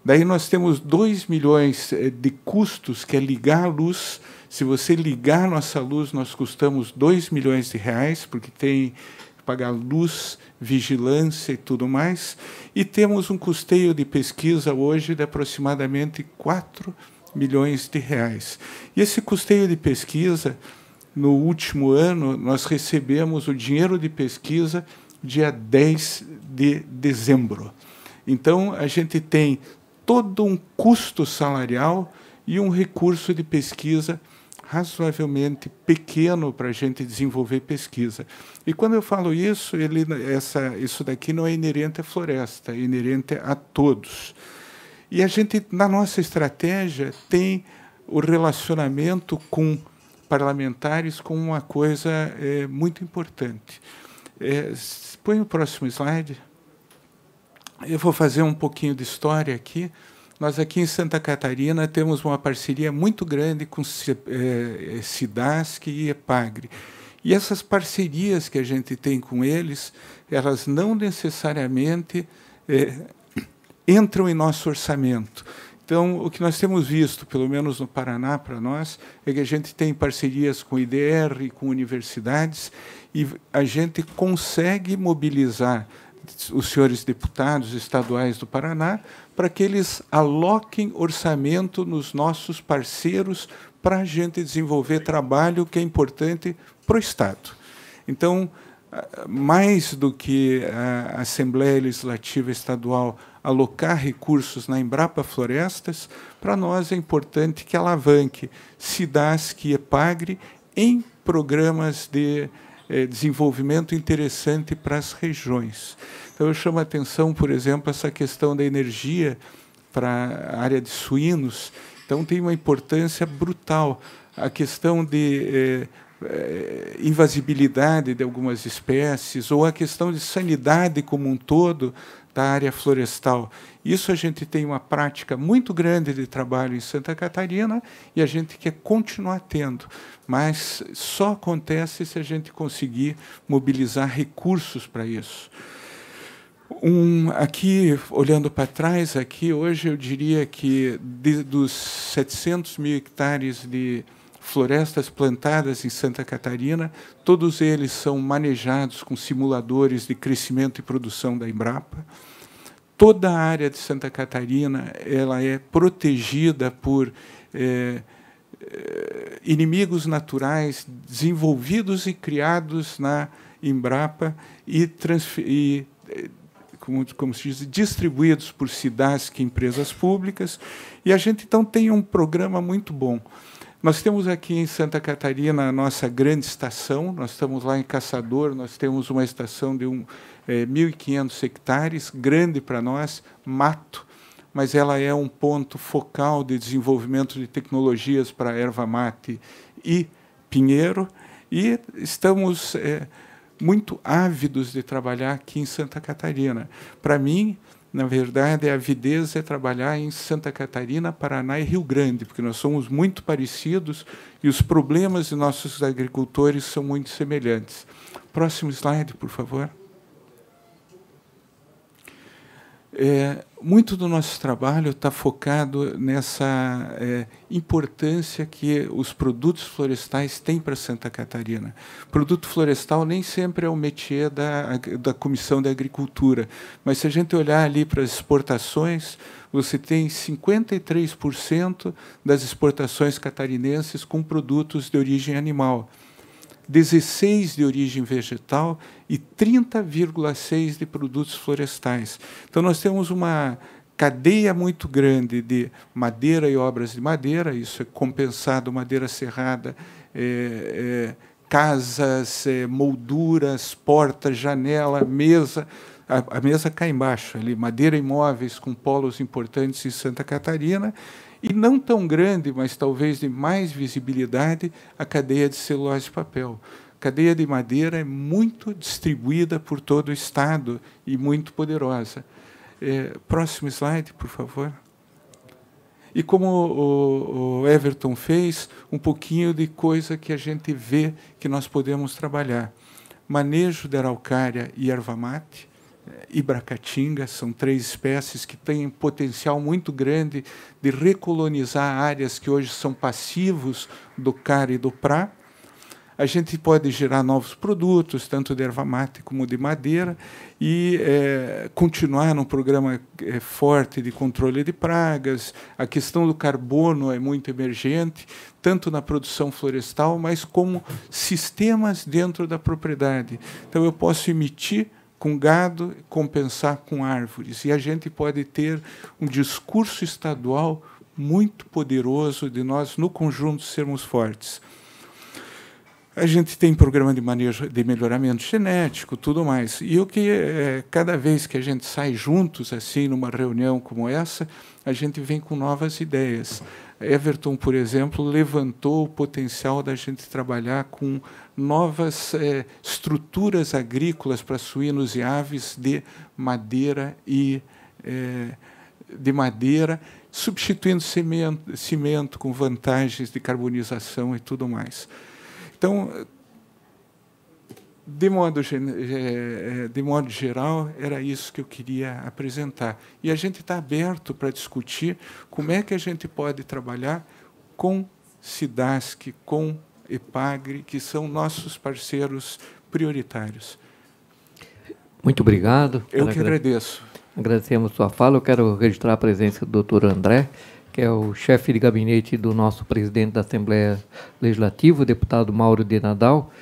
Daí nós temos 2 milhões eh, de custos, que é ligar a luz se você ligar nossa luz, nós custamos 2 milhões de reais, porque tem que pagar luz, vigilância e tudo mais. E temos um custeio de pesquisa hoje de aproximadamente 4 milhões de reais. E esse custeio de pesquisa, no último ano, nós recebemos o dinheiro de pesquisa dia 10 de dezembro. Então, a gente tem todo um custo salarial e um recurso de pesquisa razoavelmente pequeno para a gente desenvolver pesquisa. E quando eu falo isso, ele, essa, isso daqui não é inerente à floresta, é inerente a todos. E a gente, na nossa estratégia, tem o relacionamento com parlamentares como uma coisa é, muito importante. É, põe o próximo slide. Eu vou fazer um pouquinho de história aqui. Nós aqui em Santa Catarina temos uma parceria muito grande com é, é, Cidasc SIDASC e EPAGRE. E essas parcerias que a gente tem com eles, elas não necessariamente é, entram em nosso orçamento. Então, o que nós temos visto, pelo menos no Paraná, para nós, é que a gente tem parcerias com IDR, com universidades, e a gente consegue mobilizar os senhores deputados estaduais do Paraná para que eles aloquem orçamento nos nossos parceiros para a gente desenvolver trabalho que é importante para o Estado. Então, ah, mais do que a Assembleia Legislativa Estadual alocar recursos na Embrapa Florestas, para nós é importante que alavanque SIDASC e EPAGRE é em programas de eh, desenvolvimento interessante para as regiões. Então, eu chamo a atenção, por exemplo, essa questão da energia para a área de suínos. Então, tem uma importância brutal. A questão de eh, eh, invasibilidade de algumas espécies, ou a questão de sanidade como um todo da área florestal. Isso a gente tem uma prática muito grande de trabalho em Santa Catarina e a gente quer continuar tendo, mas só acontece se a gente conseguir mobilizar recursos para isso. Um, aqui, olhando para trás, aqui hoje eu diria que de, dos 700 mil hectares de florestas plantadas em Santa Catarina, todos eles são manejados com simuladores de crescimento e produção da Embrapa. Toda a área de Santa Catarina ela é protegida por é, inimigos naturais desenvolvidos e criados na Embrapa e, e eh, como, como se diz, distribuídos por cidades que empresas públicas. E a gente, então, tem um programa muito bom. Nós temos aqui em Santa Catarina a nossa grande estação, nós estamos lá em Caçador, nós temos uma estação de um, é, 1.500 hectares, grande para nós, mato, mas ela é um ponto focal de desenvolvimento de tecnologias para erva mate e pinheiro. E estamos... É, muito ávidos de trabalhar aqui em Santa Catarina. Para mim, na verdade, a avidez é trabalhar em Santa Catarina, Paraná e Rio Grande, porque nós somos muito parecidos e os problemas de nossos agricultores são muito semelhantes. Próximo slide, por favor. É, muito do nosso trabalho está focado nessa é, importância que os produtos florestais têm para Santa Catarina. Produto florestal nem sempre é o métier da, da Comissão de Agricultura, mas se a gente olhar ali para as exportações, você tem 53% das exportações catarinenses com produtos de origem animal. 16 de origem vegetal e 30,6 de produtos florestais. Então nós temos uma cadeia muito grande de madeira e obras de madeira, isso é compensado, madeira serrada, é, é, casas, é, molduras, portas, janela, mesa. A, a mesa cai embaixo ali, madeira e móveis com polos importantes em Santa Catarina e não tão grande, mas talvez de mais visibilidade, a cadeia de celulose de papel. A cadeia de madeira é muito distribuída por todo o Estado e muito poderosa. É, próximo slide, por favor. E como o, o Everton fez, um pouquinho de coisa que a gente vê que nós podemos trabalhar. Manejo da araucária e erva mate, Ibracatinga, são três espécies que têm potencial muito grande de recolonizar áreas que hoje são passivos do CAR e do PRA. A gente pode gerar novos produtos, tanto de erva mate como de madeira, e é, continuar num programa é, forte de controle de pragas. A questão do carbono é muito emergente, tanto na produção florestal, mas como sistemas dentro da propriedade. Então, eu posso emitir com gado, compensar com árvores. E a gente pode ter um discurso estadual muito poderoso de nós, no conjunto, sermos fortes. A gente tem programa de manejo de melhoramento genético, tudo mais. E o que é, cada vez que a gente sai juntos assim numa reunião como essa, a gente vem com novas ideias. Everton, por exemplo, levantou o potencial da gente trabalhar com novas é, estruturas agrícolas para suínos e aves de madeira e é, de madeira, substituindo cimento, cimento com vantagens de carbonização e tudo mais. Então, de modo, eh, de modo geral, era isso que eu queria apresentar. E a gente está aberto para discutir como é que a gente pode trabalhar com SIDASC, com EPAGRE, que são nossos parceiros prioritários. Muito obrigado. Eu que agradeço. Agradecemos sua fala. Eu quero registrar a presença do doutor André, que é o chefe de gabinete do nosso presidente da Assembleia Legislativa, o deputado Mauro de Nadal,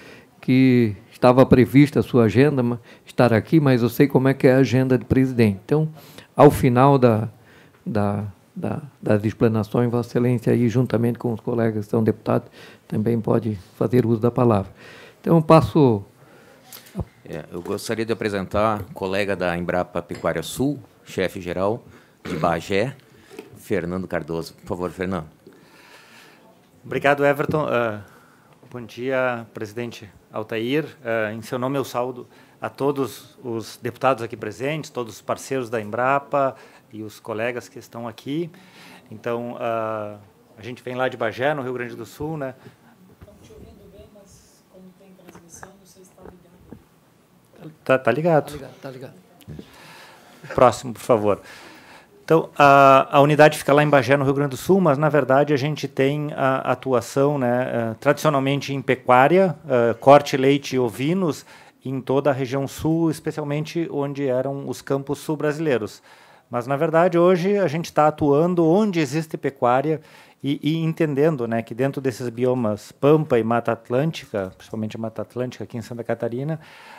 que estava prevista a sua agenda estar aqui, mas eu sei como é que é a agenda de presidente. Então, ao final da, da, da, das explanações, Vossa Excelência, aí, juntamente com os colegas que são deputados, também pode fazer uso da palavra. Então, eu passo. É, eu gostaria de apresentar o colega da Embrapa Pecuária Sul, chefe-geral de Bagé, Fernando Cardoso. Por favor, Fernando. Obrigado, Everton. Uh, bom dia, presidente Altair, uh, em seu nome eu saldo a todos os deputados aqui presentes, todos os parceiros da Embrapa e os colegas que estão aqui. Então, uh, a gente vem lá de Bagé, no Rio Grande do Sul, né? Tá, tá ligado. Tá ligado, tá ligado. Próximo, por favor. Então, a, a unidade fica lá em Bagé, no Rio Grande do Sul, mas, na verdade, a gente tem a atuação né, eh, tradicionalmente em pecuária, eh, corte, leite e ovinos, em toda a região sul, especialmente onde eram os campos sul-brasileiros. Mas, na verdade, hoje a gente está atuando onde existe pecuária e, e, entendendo né, que dentro desses biomas Pampa e Mata Atlântica, principalmente a Mata Atlântica aqui em Santa Catarina,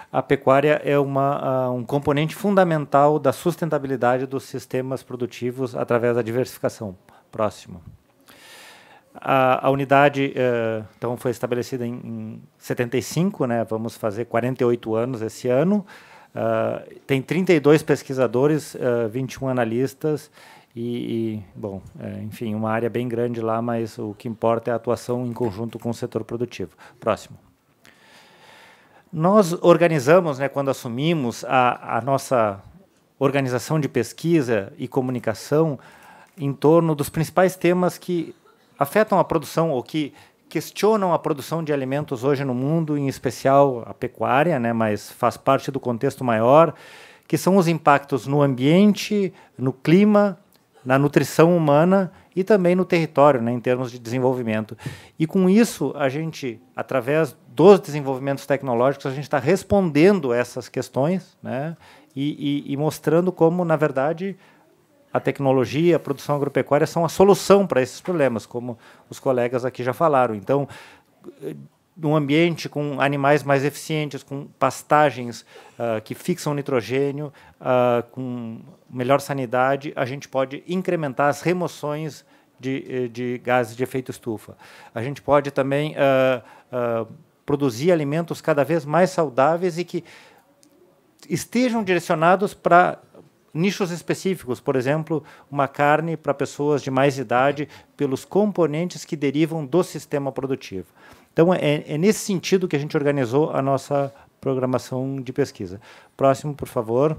a pecuária é uma, uh, um componente fundamental da sustentabilidade dos sistemas produtivos através da diversificação. Próximo. A, a unidade uh, então foi estabelecida em, em 75, né, vamos fazer 48 anos esse ano. Uh, tem 32 pesquisadores, 21 ah, analistas e, e bom, é, enfim, uma área bem grande lá, mas o que importa é a atuação em conjunto com o setor produtivo. Próximo. Nós organizamos, né, quando assumimos a, a nossa organização de pesquisa e comunicação, em torno dos principais temas que afetam a produção ou que questionam a produção de alimentos hoje no mundo, em especial a pecuária, né, mas faz parte do contexto maior, que são os impactos no ambiente, no clima, na nutrição humana e também no território, né, em termos de desenvolvimento. E com isso, a gente, através dos desenvolvimentos tecnológicos, a gente está respondendo essas questões né, e, e, e mostrando como, na verdade, a tecnologia, a produção agropecuária são a solução para esses problemas, como os colegas aqui já falaram. Então, num ambiente com animais mais eficientes, com pastagens uh, que fixam nitrogênio, uh, com melhor sanidade, a gente pode incrementar as remoções de, eh, de gases de efeito estufa. A gente pode também uh, produzir alimentos cada vez mais saudáveis e que estejam direcionados para nichos específicos, por exemplo, uma carne para pessoas de mais idade, pelos componentes que derivam do sistema produtivo. Então, é, é nesse sentido que a gente organizou a nossa programação de pesquisa. Próximo, por favor.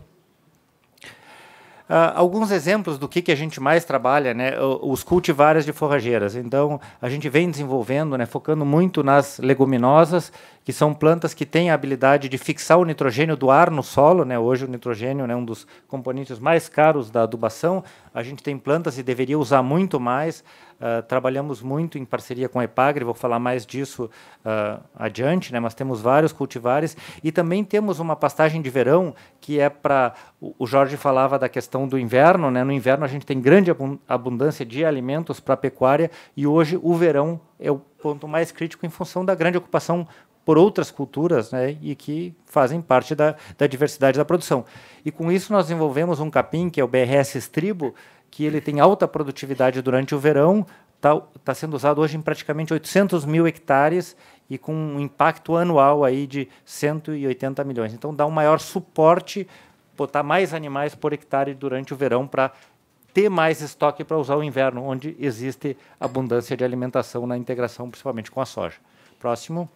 Uh, alguns exemplos do que, que a gente mais trabalha, né? Os cultivares de forrageiras. Então, a gente vem desenvolvendo, né? Focando muito nas leguminosas, que são plantas que têm a habilidade de fixar o nitrogênio do ar no solo, né? Hoje o nitrogênio é né, um dos componentes mais caros da adubação, a gente tem plantas e deveria usar muito mais. Uh, trabalhamos muito em parceria com a Epagre, vou falar mais disso uh, adiante, né? mas temos vários cultivares e também temos uma pastagem de verão que é para. O Jorge falava da questão do inverno, né? no inverno a gente tem grande abundância de alimentos para a pecuária e hoje o verão é o ponto mais crítico em função da grande ocupação por outras culturas né, e que fazem parte da, da diversidade da produção. E com isso nós desenvolvemos um capim, que é o BRS Estribo, que ele tem alta produtividade durante o verão, está tá sendo usado hoje em praticamente 800 mil hectares e com um impacto anual aí de 180 milhões. Então dá um maior suporte, botar mais animais por hectare durante o verão para ter mais estoque para usar o inverno, onde existe abundância de alimentação na integração, principalmente com a soja. Próximo.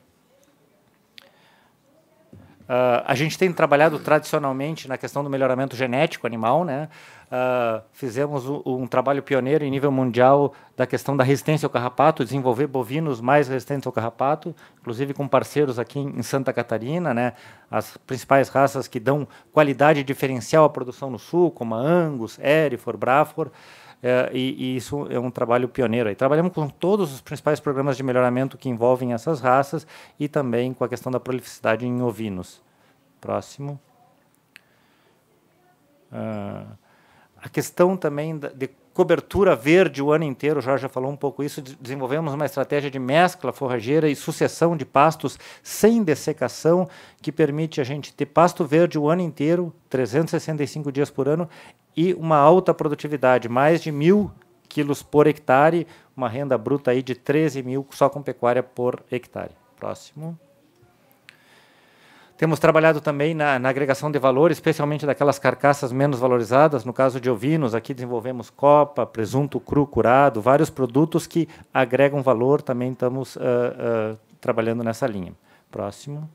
Uh, a gente tem trabalhado tradicionalmente na questão do melhoramento genético animal, né? Uh, fizemos um, um, trabalho pioneiro em nível mundial da questão da resistência ao carrapato, desenvolver bovinos mais resistentes ao carrapato, inclusive com parceiros aqui em, em Santa Catarina, né? As principais raças que dão qualidade diferencial à produção no sul, como a Angus, Hereford, Braford é, e, e, isso é um trabalho pioneiro. E trabalhamos com todos os principais programas de melhoramento que envolvem essas raças e também com a questão da prolificidade em ovinos. Próximo. Uh, a questão também da, de cobertura verde o ano inteiro, o Jorge já falou um pouco isso, desenvolvemos uma estratégia de mescla forrageira e sucessão de pastos sem dessecação, que permite a gente ter pasto verde o ano inteiro, 365 dias por ano, e uma alta produtividade, mais de mil quilos por hectare, uma renda bruta aí de 13 mil só com pecuária por hectare. Próximo. Temos trabalhado também na, na, agregação de valor, especialmente daquelas carcaças menos valorizadas. No caso de ovinos, aqui desenvolvemos copa, presunto cru curado, vários produtos que agregam valor. Também estamos uh, uh, trabalhando nessa linha. Próximo.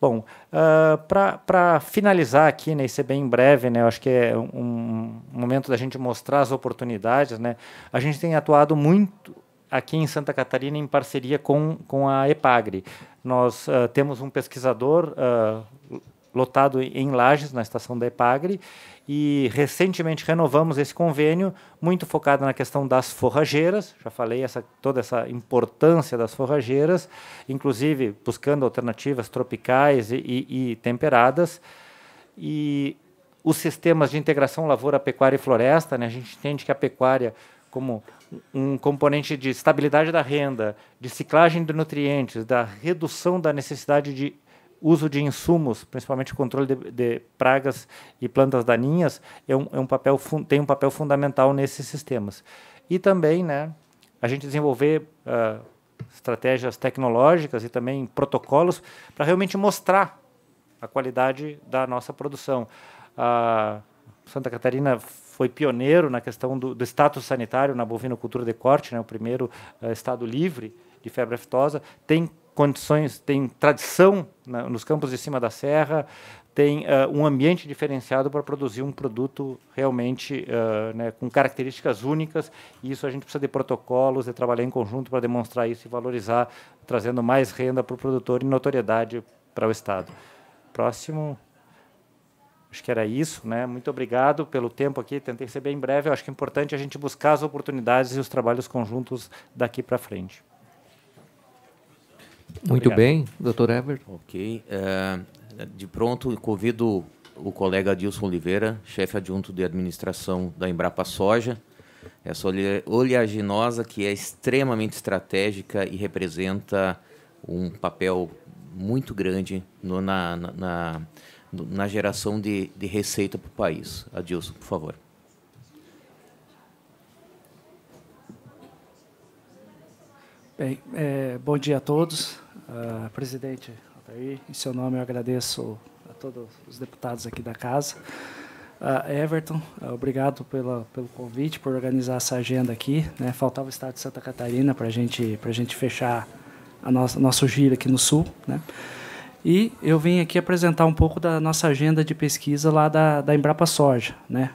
Bom, uh, ah, para finalizar aqui, né, e ser bem breve, né, eu acho que é um, um momento da gente mostrar as oportunidades, né, a gente tem atuado muito aqui em Santa Catarina em parceria com, com a EPAGRE. Nós uh, temos um pesquisador uh, lotado em Lages, na estação da Epagre, e recentemente renovamos esse convênio, muito focado na questão das forrageiras, já falei essa, toda essa importância das forrageiras, inclusive buscando alternativas tropicais e, e, e temperadas, e os sistemas de integração lavoura, pecuária e floresta, né? a gente entende que a pecuária como um componente de estabilidade da renda, de ciclagem de nutrientes, da redução da necessidade de uso de insumos, principalmente o controle de, de pragas e plantas daninhas, é um, é um papel tem um papel fundamental nesses sistemas. E também, né, a gente desenvolver uh, estratégias tecnológicas e também protocolos para realmente mostrar a qualidade da nossa produção. A ah, Santa Catarina foi pioneiro na questão do, do status sanitário na bovinocultura de corte, né, o primeiro uh, estado livre de febre aftosa. Tem condições, tem tradição na, nos campos de cima da serra, tem uh, um ambiente diferenciado para produzir um produto realmente uh, né, com características únicas. E isso a gente precisa de protocolos, de trabalhar em conjunto para demonstrar isso e valorizar, trazendo mais renda para o produtor e notoriedade para o Estado. Próximo. Acho que era isso, né? Muito obrigado pelo tempo aqui. Tentei ser bem breve. Eu acho que é importante a gente buscar as oportunidades e os trabalhos conjuntos daqui para frente. Muito Obrigado. bem, doutor Everton. Ok. Eh, de pronto, convido o colega Dilson Oliveira, chefe adjunto de administração da Embrapa Soja, essa oleaginosa que é extremamente estratégica e representa um papel muito grande no, na, na, na, na, geração de, de receita para o país. Adilson, por favor. Bem, é, bom dia a todos. Uh, presidente Altair, em seu nome eu agradeço a todos os deputados aqui da casa. Uh, Everton, uh, obrigado pela, pelo convite, por organizar essa agenda aqui. Né? Faltava o estado de Santa Catarina para gente, a gente fechar a nossa, nosso giro aqui no Sul. Né? E eu vim aqui apresentar um pouco da nossa agenda de pesquisa lá da, da Embrapa Soja. Né?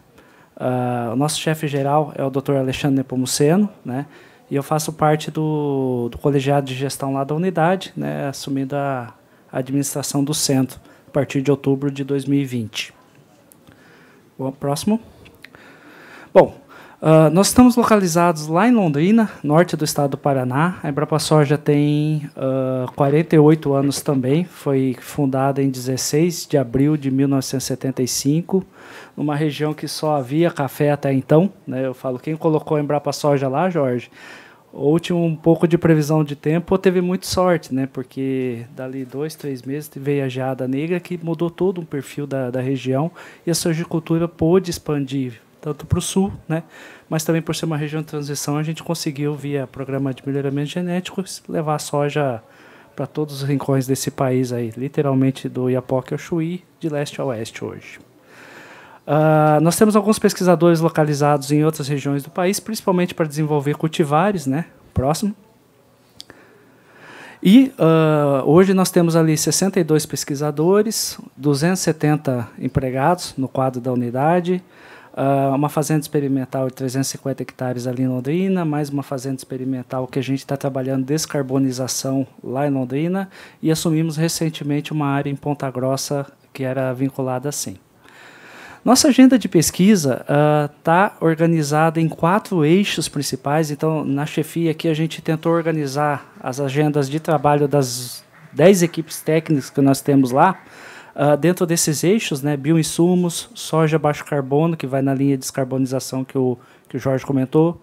o nosso chefe geral é o Dr. Alexandre Nepomuceno, né? E eu faço parte do, do colegiado de gestão lá da unidade, né, assumindo a administração do centro a partir de outubro de 2020. Bom, próximo. Bom, Uh, nós estamos localizados lá em Londrina, norte do estado do Paraná. A Embrapa Soja tem uh, ah, 48 anos também. Foi fundada em 16 de abril de 1975, numa região que só havia café até então. Né? Eu falo, quem colocou a Embrapa Soja lá, Jorge? ou tinha um pouco de previsão de tempo, ou teve muita sorte, né? Porque dali dois, três meses veio a geada negra que mudou todo o perfil da, da região e a agricultura pôde expandir tanto para o sul, né? Mas também por ser uma região de transição, a gente conseguiu via programa de melhoramento genético levar soja para todos os rincões desse país aí, literalmente do Iapoque ao Chuí, de leste a oeste hoje. Uh, nós temos alguns pesquisadores localizados em outras regiões do país, principalmente para desenvolver cultivares, né? Próximo. E uh, hoje nós temos ali 62 pesquisadores, 270 empregados no quadro da unidade, uh, uma fazenda experimental de 350 hectares ali em Londrina, mais uma fazenda experimental que a gente está trabalhando descarbonização lá em Londrina e assumimos recentemente uma área em Ponta Grossa que era vinculada sim. Nossa agenda de pesquisa está ah, uh, organizada em quatro eixos principais. Então, na chefia aqui, a gente tentou organizar as agendas de trabalho das dez equipes técnicas que nós temos lá. Uh, dentro desses eixos, né, bioinsumos, soja baixo carbono, que vai na linha de descarbonização que o, que o Jorge comentou,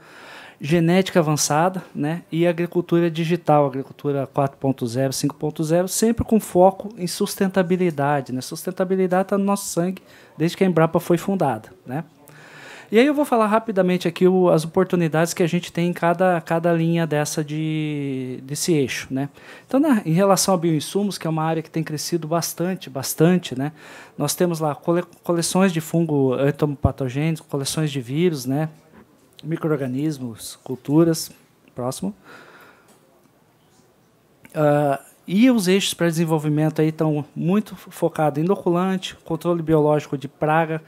genética avançada né, e agricultura digital, agricultura 4.0, 5.0, sempre com foco em sustentabilidade. Né? Sustentabilidade está no nosso sangue desde que a Embrapa foi fundada. Né? E aí eu vou falar rapidamente aqui o, as oportunidades que a gente tem em cada, cada linha dessa de, desse eixo. Né? Então, na, em relação a bioinsumos, que é uma área que tem crescido bastante, bastante, né? nós temos lá cole, coleções de fungo entomopatogênico, coleções de vírus, né? microorganismos, culturas, próximo. Uh, e os eixos para desenvolvimento aí estão muito focados em inoculante, controle biológico de praga,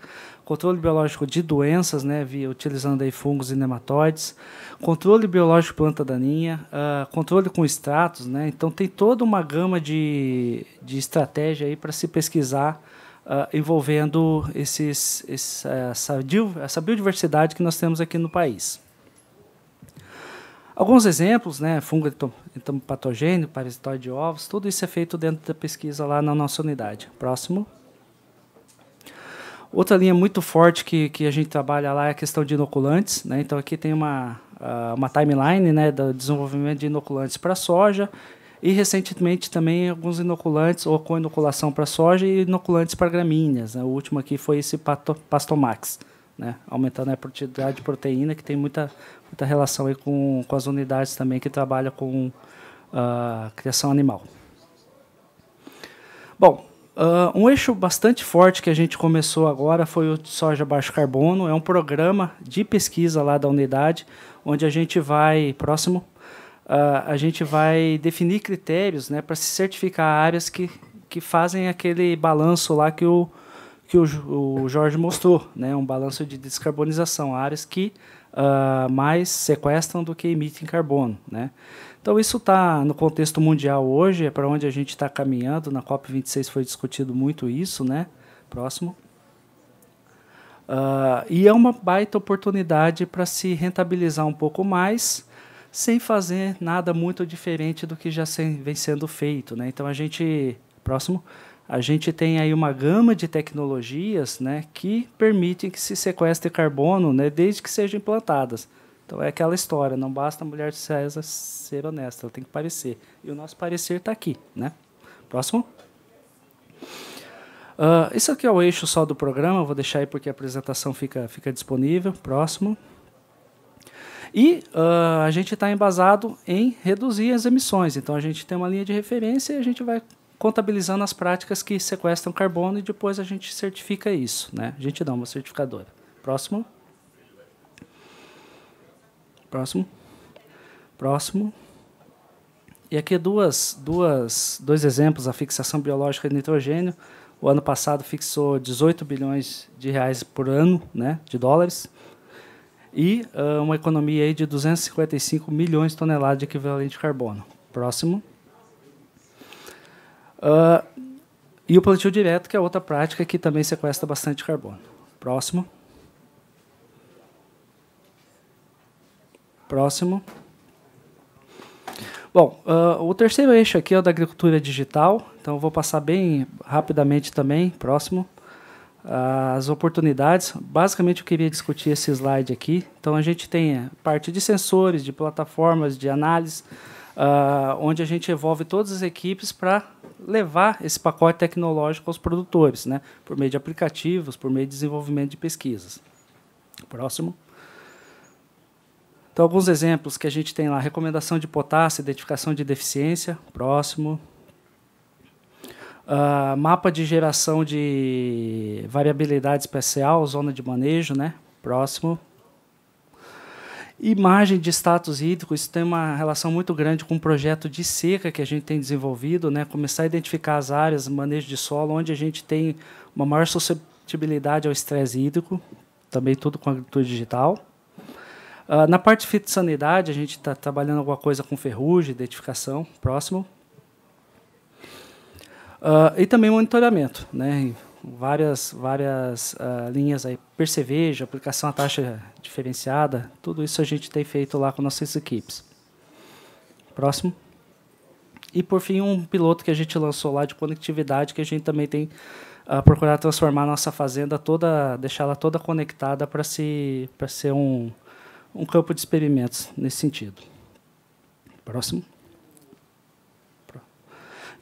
controle biológico de doenças, né, via, utilizando aí fungos e nematóides, controle biológico de planta daninha, uh, controle com extratos, né, então tem toda uma gama de, de estratégia aí para se pesquisar uh, envolvendo esses, ah, essa, essa biodiversidade que nós temos aqui no país. Alguns exemplos, né, fungo entomopatogênio, parasitóide de ovos, tudo isso é feito dentro da pesquisa lá na nossa unidade. Próximo. Outra linha muito forte que, que a gente trabalha lá é a questão de inoculantes. Né? Então, aqui tem uma, ah, uma timeline né, do desenvolvimento de inoculantes para soja e recentemente também alguns inoculantes, ou com inoculação para soja e inoculantes para gramíneas. Né? O último aqui foi esse pato, Pastomax, né? aumentando a quantidade de proteína, que tem muita, muita relação aí com, com as unidades também que trabalham com uh, criação animal. Bom, uh, um eixo bastante forte que a gente começou agora foi o Soja Baixo Carbono. É um programa de pesquisa lá da unidade, onde a gente vai. Próximo ah, a gente vai definir critérios né, para se certificar áreas que, que fazem aquele balanço lá que o, que o, o Jorge mostrou, né, um balanço de descarbonização, áreas que uh, mais sequestram do que emitem carbono. Né? Então, isso está no contexto mundial hoje, é para onde a gente está caminhando. Na COP26 foi discutido muito isso. Né? Próximo. Uh, e é uma baita oportunidade para se rentabilizar um pouco mais sem fazer nada muito diferente do que já vem sendo feito. Né? Então a gente. Próximo. A gente tem aí uma gama de tecnologias né, que permitem que se sequestre carbono né, desde que sejam implantadas. Então é aquela história, não basta a mulher de César ser honesta, ela tem que parecer. E o nosso parecer está aqui. Né? Próximo. Uh, isso aqui é o eixo só do programa, vou deixar aí porque a apresentação fica, fica disponível. Próximo. E uh, a gente está embasado em reduzir as emissões. Então a gente tem uma linha de referência e a gente vai contabilizando as práticas que sequestram carbono e depois a gente certifica isso. Né? A gente dá uma certificadora. Próximo. Próximo. Próximo. E aqui duas, duas, dois exemplos, a fixação biológica de nitrogênio. O ano passado fixou 18 bilhões de reais por ano, né, de dólares e uh, uma economia aí de 255 milhões de toneladas de equivalente de carbono. Próximo. Uh, e o plantio direto, que é outra prática que também sequestra bastante carbono. Próximo. Próximo. Bom, uh, o terceiro eixo aqui é o da agricultura digital, então vou passar bem rapidamente também. Próximo as oportunidades. Basicamente, eu queria discutir esse slide aqui. Então, a gente tem a eh, parte de sensores, de plataformas, de análise, uh, onde a gente envolve todas as equipes para levar esse pacote tecnológico aos produtores, né? por meio de aplicativos, por meio de desenvolvimento de pesquisas. Próximo. Então, alguns exemplos que a gente tem lá: recomendação de potássio, identificação de deficiência. Próximo. Uh, mapa de geração de variabilidade especial, zona de manejo, né? Próximo. Imagem de status hídrico, isso tem uma relação muito grande com o um projeto de seca que a gente tem desenvolvido, né? Começar a identificar as áreas, manejo de solo, onde a gente tem uma maior susceptibilidade ao estresse hídrico, também tudo com agricultura digital. Uh, na parte de fitossanidade, a gente está trabalhando alguma coisa com ferrugem, identificação, próximo. Uh, e também monitoramento, né? várias, várias uh, linhas aí, perceveja, aplicação à taxa diferenciada, tudo isso a gente tem feito lá com nossas equipes. Próximo. E por fim, um piloto que a gente lançou lá de conectividade, que a gente também tem uh, procurado transformar a nossa fazenda toda, deixá-la toda conectada para se, ser um, um campo de experimentos nesse sentido. Próximo.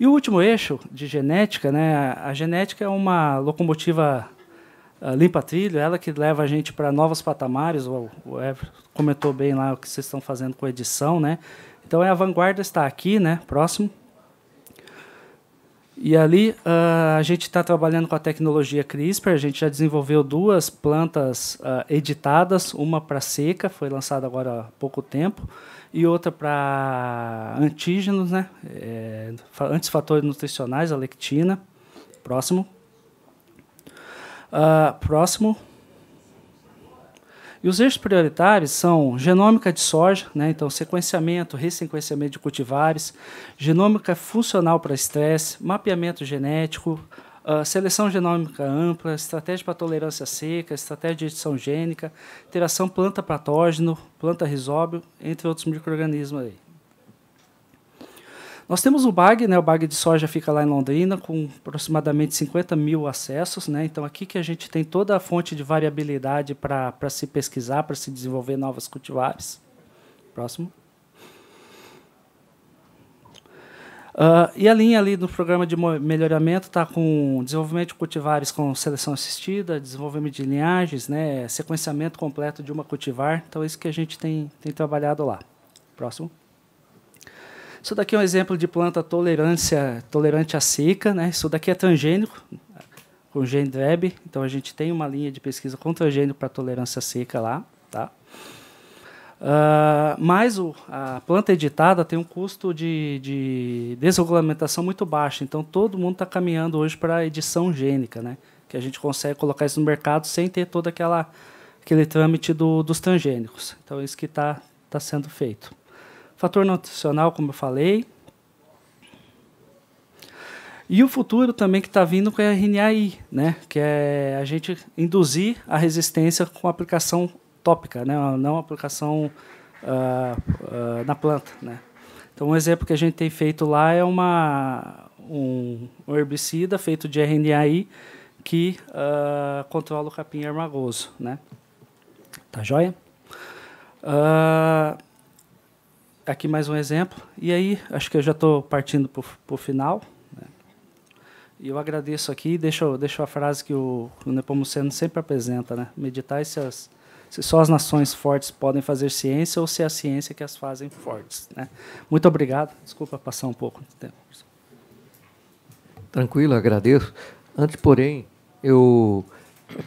E o último eixo de genética, né? A genética é uma locomotiva ah, limpa trilho, ela que leva a gente para novos patamares. O, Everton comentou bem lá o que vocês estão fazendo com edição, né? Então é a vanguarda está aqui, né? Próximo. E ali uh, a gente está trabalhando com a tecnologia CRISPR. A gente já desenvolveu duas plantas uh, editadas, uma para seca, foi lançada agora há pouco tempo e outra para antígenos, né? É, antes fatores nutricionais, a lectina. Próximo. Uh, próximo. E os eixos prioritários são genômica de soja, né? então sequenciamento, ressequenciamento de cultivares, genômica funcional para estresse, mapeamento genético, Uh, seleção genômica ampla, estratégia para tolerância seca, estratégia de edição gênica, interação planta patógeno, planta risóbio, entre outros micro-organismos aí. Nós temos o BAG, né? o BAG de soja fica lá em Londrina, com aproximadamente 50 mil acessos. Né? Então, aqui que a gente tem toda a fonte de variabilidade para se pesquisar, para se desenvolver novas cultivares. Próximo. Uh, e a linha ali do programa de melhoramento está com desenvolvimento de cultivares com seleção assistida, desenvolvimento de linhagens, né, sequenciamento completo de uma cultivar. Então, é isso que a gente tem, tem trabalhado lá. Próximo. Isso daqui é um exemplo de planta tolerância, tolerante à seca. Né? Isso daqui é transgênico, com Gendreb. Então, a gente tem uma linha de pesquisa com transgênico para tolerância à seca lá. Uh, mas o, a planta editada tem um custo de, de desregulamentação muito baixo, então todo mundo está caminhando hoje para a edição gênica, né? que a gente consegue colocar isso no mercado sem ter todo aquela, aquele trâmite do, dos transgênicos. Então, é isso que está tá sendo feito. Fator nutricional, como eu falei. E o futuro também que está vindo com a RNAi, né? que é a gente induzir a resistência com a aplicação tópica, né? não aplicação uh, uh, na planta. Né? Então, um exemplo que a gente tem feito lá é uma, um herbicida feito de RNAi que uh, controla o capim armagoso. Né? Tá joia? aqui mais um exemplo. E aí, acho que eu já estou partindo para o final. Né? E eu agradeço aqui, deixo, deixo a frase que o, o Nepomuceno sempre apresenta, né? Meditar essas se só as nações fortes podem fazer ciência ou se é a ciência que as fazem fortes. Né? Muito obrigado. Desculpa passar um pouco de tempo. Tranquilo, agradeço. Antes, porém, eu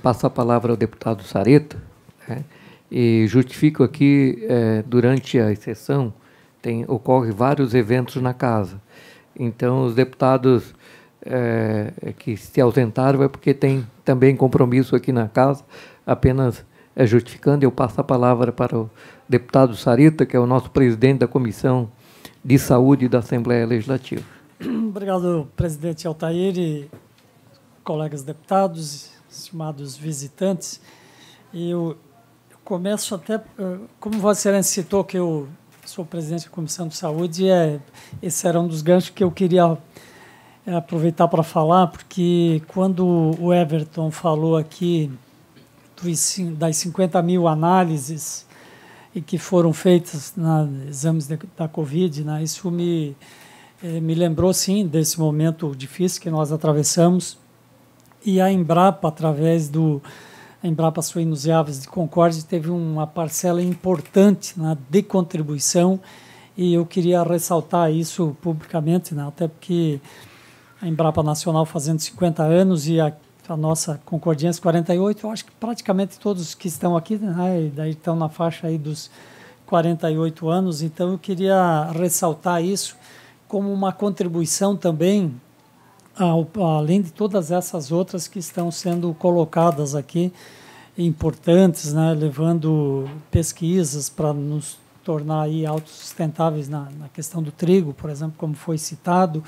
passo a palavra ao deputado Sareta né? e justifico aqui, é, durante a sessão, tem, ocorre vários eventos na casa. Então, os deputados é, que se ausentaram é porque tem também compromisso aqui na casa, apenas é justificando, eu passo a palavra para o deputado Sarita, que é o nosso presidente da Comissão de Saúde da Assembleia Legislativa. Obrigado, presidente Altair e colegas deputados, estimados visitantes. Eu começo até, eh, como Vossa Excelência citou, que eu sou presidente da Comissão de Saúde, é, esse era um dos ganchos que eu queria eh, aproveitar para falar, porque quando o Everton falou aqui das 50 mil análises e que foram feitas nos exames da Covid, né, isso me, eh, me lembrou, sim, desse momento difícil que nós atravessamos. E a Embrapa, através do a Embrapa Suínos e Aves de Concórdia, teve uma parcela importante né, de contribuição e eu queria ressaltar isso publicamente, né, até porque a Embrapa Nacional fazendo 50 anos e a a nossa Concordância 48, eu acho que praticamente todos que estão aqui, né, daí estão na faixa aí dos 48 anos, então eu queria ressaltar isso como uma contribuição também, ao, além de todas essas outras que estão sendo colocadas aqui, importantes, né, levando pesquisas para nos tornar aí autossustentáveis na, na questão do trigo, por exemplo, como foi citado.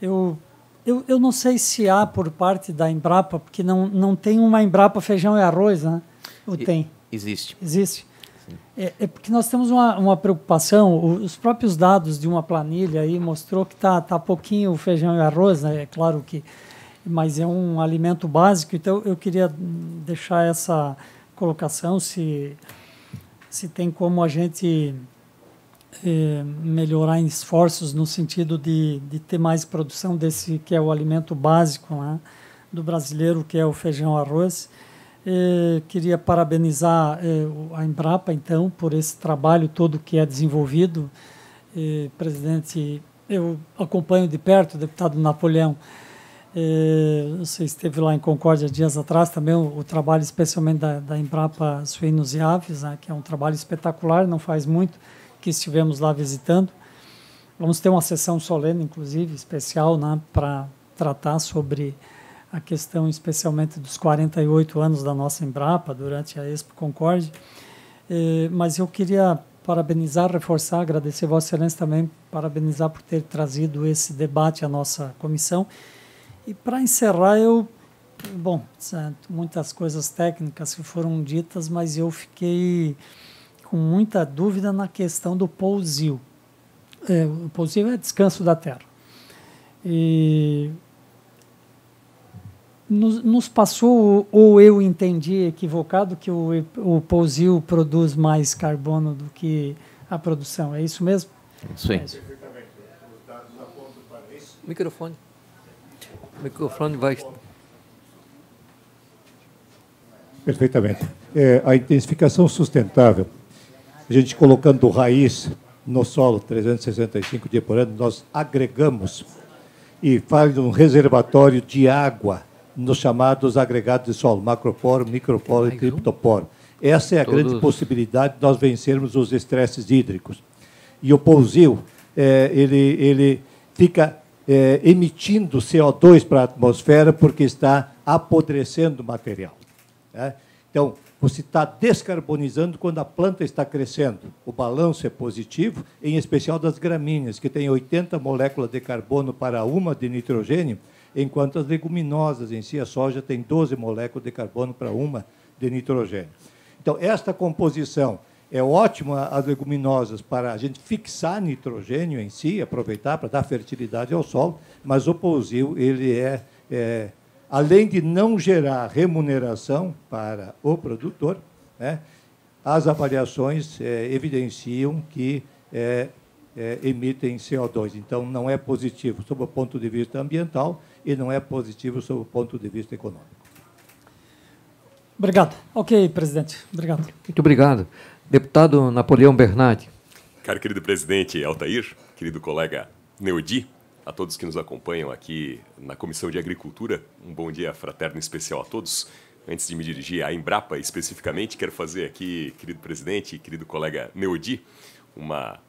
Eu eu, eu não sei se há por parte da Embrapa, porque não, não tem uma Embrapa feijão e arroz, né? Ou e, tem? Existe. Existe. É, é, porque nós temos uma, uma preocupação, os próprios dados de uma planilha aí mostrou que está tá pouquinho o feijão e arroz, né? É claro que mas é um alimento básico, então eu queria deixar essa colocação se se tem como a gente é, melhorar em esforços no sentido de, de ter mais produção desse que é o alimento básico né, do brasileiro, que é o feijão arroz. É, queria parabenizar é, a Embrapa, então, por esse trabalho todo que é desenvolvido. presidente, eu acompanho de perto o deputado Napoleão. Você esteve lá em Concórdia dias atrás também, o, o trabalho especialmente da, da Embrapa Suínos e Aves, né, que é um trabalho espetacular, não faz muito, que estivemos lá visitando. Vamos ter uma sessão solene, inclusive, especial, né, para tratar sobre a questão especialmente dos 48 anos da nossa Embrapa durante a Expo Concorde. mas eu queria parabenizar, reforçar, agradecer Vossa Excelência também, parabenizar por ter trazido esse debate à nossa comissão. E para encerrar, eu. Bom, muitas coisas técnicas que foram ditas, mas eu fiquei com muita dúvida na questão do pousio. É, o pousio é descanso da terra. E nos, nos passou, ou eu entendi equivocado, que o, o produz mais carbono do que a produção. É isso mesmo? Sim. É isso. Microfone. Microfone vai. Perfeitamente. É, a intensificação sustentável a gente colocando raiz no solo 365 dias por ano, nós agregamos e faz um reservatório de água nos chamados agregados de solo, macroporo, microporo e criptoporo. Essa é a Todos. grande possibilidade de nós vencermos os estresses hídricos. E o pousil, é, ele, ele fica é, emitindo CO2 para a atmosfera porque está apodrecendo o material. Né? Então, você está descarbonizando quando a planta está crescendo. O balanço é positivo, em especial das gramíneas, que tem 80 moléculas de carbono para uma de nitrogênio, enquanto as leguminosas em si, a soja, tem 12 moléculas de carbono para uma de nitrogênio. Então, esta composição é ótima as leguminosas para a gente fixar nitrogênio em si, aproveitar para dar fertilidade ao solo, mas o pousio ele é, é além de não gerar remuneração para o produtor, né, as avaliações é, evidenciam que é, é, emitem CO2. Então, não é positivo sob o ponto de vista ambiental e não é positivo sob o ponto de vista econômico. Obrigado. Ok, presidente. Obrigado. Muito obrigado. Deputado Napoleão Bernardi. Caro querido presidente Altair, querido colega Neudi, a todos que nos acompanham aqui na Comissão de Agricultura. Um bom dia fraterno especial a todos. Antes de me dirigir à Embrapa especificamente, quero fazer aqui, querido presidente querido colega Neodi, uma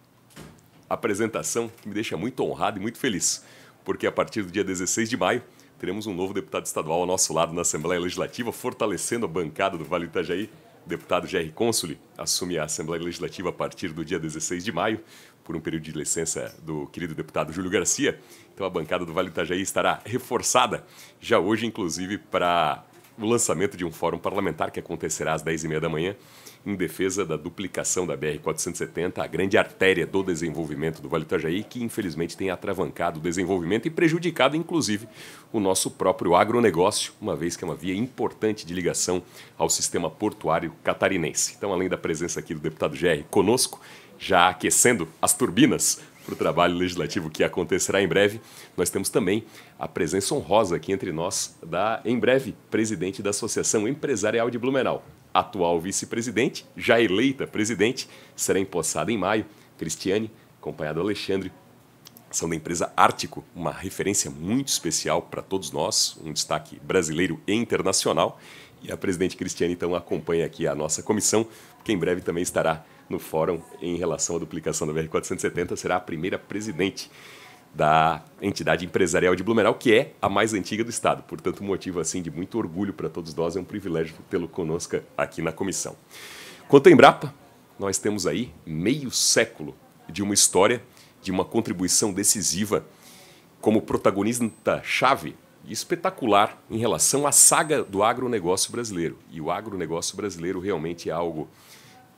apresentação que me deixa muito honrado e muito feliz, porque a partir do dia 16 de maio teremos um novo deputado estadual ao nosso lado na Assembleia Legislativa, fortalecendo a bancada do Vale do Itajaí. O deputado Jerry Consoli assume a Assembleia Legislativa a partir do dia 16 de maio, por um período de licença do querido deputado Júlio Garcia. Então a bancada do Vale do Itajaí estará reforçada já hoje, inclusive, para o lançamento de um fórum parlamentar que acontecerá às 10h30 da manhã em defesa da duplicação da BR-470, a grande artéria do desenvolvimento do Vale do Itajaí, que infelizmente tem atravancado o desenvolvimento e prejudicado, inclusive, o nosso próprio agronegócio, uma vez que é uma via importante de ligação ao sistema portuário catarinense. Então, além da presença aqui do deputado GR conosco, já aquecendo as turbinas para o trabalho legislativo que acontecerá em breve. Nós temos também a presença honrosa aqui entre nós da, em breve, presidente da Associação Empresarial de Blumenau. Atual vice-presidente, já eleita presidente, será empossada em maio. Cristiane, acompanhado do Alexandre, são da empresa Ártico, uma referência muito especial para todos nós, um destaque brasileiro e internacional. E a presidente Cristiane, então, acompanha aqui a nossa comissão, que em breve também estará no fórum em relação à duplicação da BR-470, será a primeira presidente da entidade empresarial de Blumenau, que é a mais antiga do estado. Portanto, motivo assim de muito orgulho para todos nós, é um privilégio tê-lo conosco aqui na comissão. Quanto à Embrapa, nós temos aí meio século de uma história, de uma contribuição decisiva como protagonista chave espetacular em relação à saga do agronegócio brasileiro. E o agronegócio brasileiro realmente é algo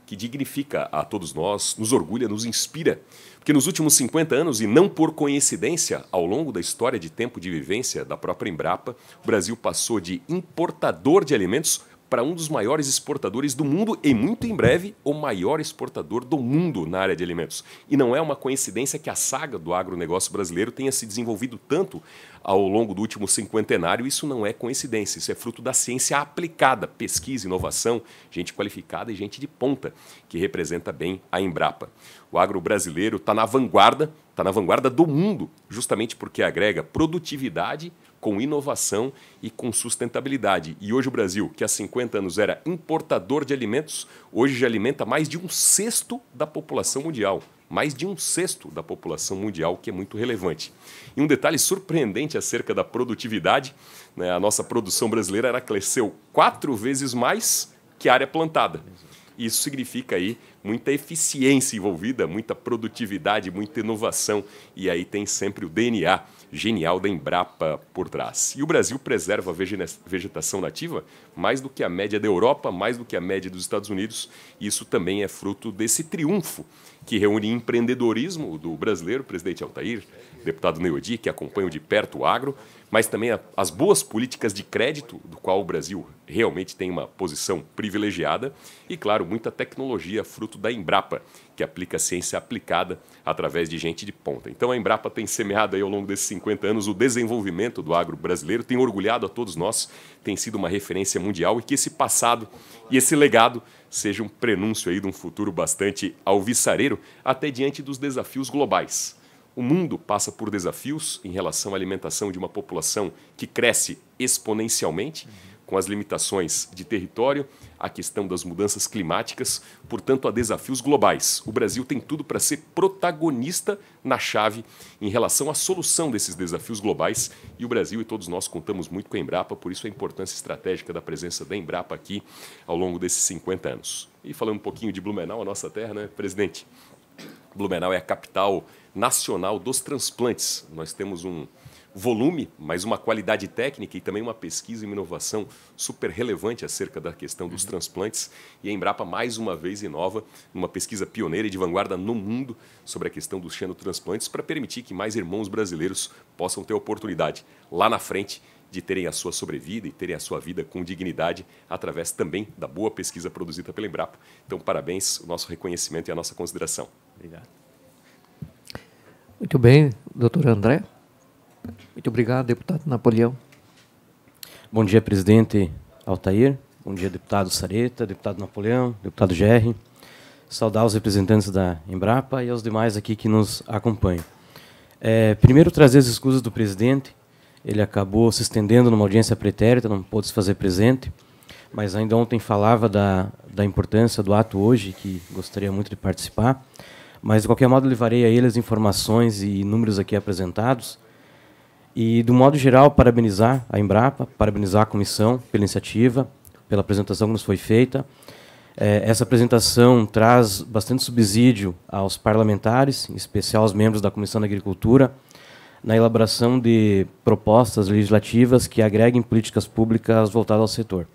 que dignifica a todos nós, nos orgulha, nos inspira. Porque nos últimos 50 anos, e não por coincidência, ao longo da história de tempo de vivência da própria Embrapa, o Brasil passou de importador de alimentos para um dos maiores exportadores do mundo e, muito em breve, o maior exportador do mundo na área de alimentos. E não é uma coincidência que a saga do agronegócio brasileiro tenha se desenvolvido tanto ao longo do último cinquentenário. Isso não é coincidência, isso é fruto da ciência aplicada, pesquisa, inovação, gente qualificada e gente de ponta, que representa bem a Embrapa. O agro brasileiro está na vanguarda, está na vanguarda do mundo, justamente porque agrega produtividade com inovação e com sustentabilidade. E hoje o Brasil, que há 50 anos era importador de alimentos, hoje já alimenta mais de um sexto da população mundial. Mais de um sexto da população mundial, que é muito relevante. E um detalhe surpreendente acerca da produtividade: né, a nossa produção brasileira cresceu quatro vezes mais que a área plantada. Isso significa aí muita eficiência envolvida, muita produtividade, muita inovação. E aí tem sempre o DNA genial da Embrapa por trás. E o Brasil preserva a vegetação nativa mais do que a média da Europa, mais do que a média dos Estados Unidos, e isso também é fruto desse triunfo que reúne empreendedorismo do brasileiro, presidente Altair, deputado Neodi, que acompanham de perto o agro, mas também a, as boas políticas de crédito, do qual o Brasil realmente tem uma posição privilegiada, e, claro, muita tecnologia fruto da Embrapa, que aplica ciência aplicada através de gente de ponta. Então, a Embrapa tem semeado aí, ao longo desses 50 anos o desenvolvimento do agro brasileiro, tem orgulhado a todos nós, tem sido uma referência mundial e que esse passado e esse legado seja um prenúncio aí de um futuro bastante alvissareiro, até diante dos desafios globais. O mundo passa por desafios em relação à alimentação de uma população que cresce exponencialmente. Uhum com as limitações de território, a questão das mudanças climáticas, portanto, a desafios globais. O Brasil tem tudo para ser protagonista na chave em relação à solução desses desafios globais e o Brasil e todos nós contamos muito com a Embrapa, por isso a importância estratégica da presença da Embrapa aqui ao longo desses 50 anos. E falando um pouquinho de Blumenau, a nossa terra, né, presidente? Blumenau é a capital nacional dos transplantes. Nós temos um volume, mas uma qualidade técnica e também uma pesquisa e uma inovação super relevante acerca da questão dos uhum. transplantes. E a Embrapa, mais uma vez, inova numa pesquisa pioneira e de vanguarda no mundo sobre a questão dos xenotransplantes para permitir que mais irmãos brasileiros possam ter oportunidade lá na frente de terem a sua sobrevida e terem a sua vida com dignidade através também da boa pesquisa produzida pela Embrapa. Então, parabéns, o nosso reconhecimento e a nossa consideração. Obrigado. Muito bem, doutor André. Muito obrigado, deputado Napoleão. Bom dia, presidente Altair. Bom dia, deputado Sareta, deputado Napoleão, deputado Gerri. Saudar os representantes da Embrapa e aos demais aqui que nos acompanham. É, primeiro, trazer as escusas do presidente. Ele acabou se estendendo numa audiência pretérita, não pôde se fazer presente, mas ainda ontem falava da, da importância do ato hoje, que gostaria muito de participar. Mas, de qualquer modo, levarei a ele as informações e números aqui apresentados e, do modo geral, parabenizar a Embrapa, parabenizar a comissão pela iniciativa, pela apresentação que nos foi feita. É, essa apresentação traz bastante subsídio aos parlamentares, em especial aos membros da Comissão da Agricultura, na elaboração de propostas legislativas que agreguem políticas públicas voltadas ao setor.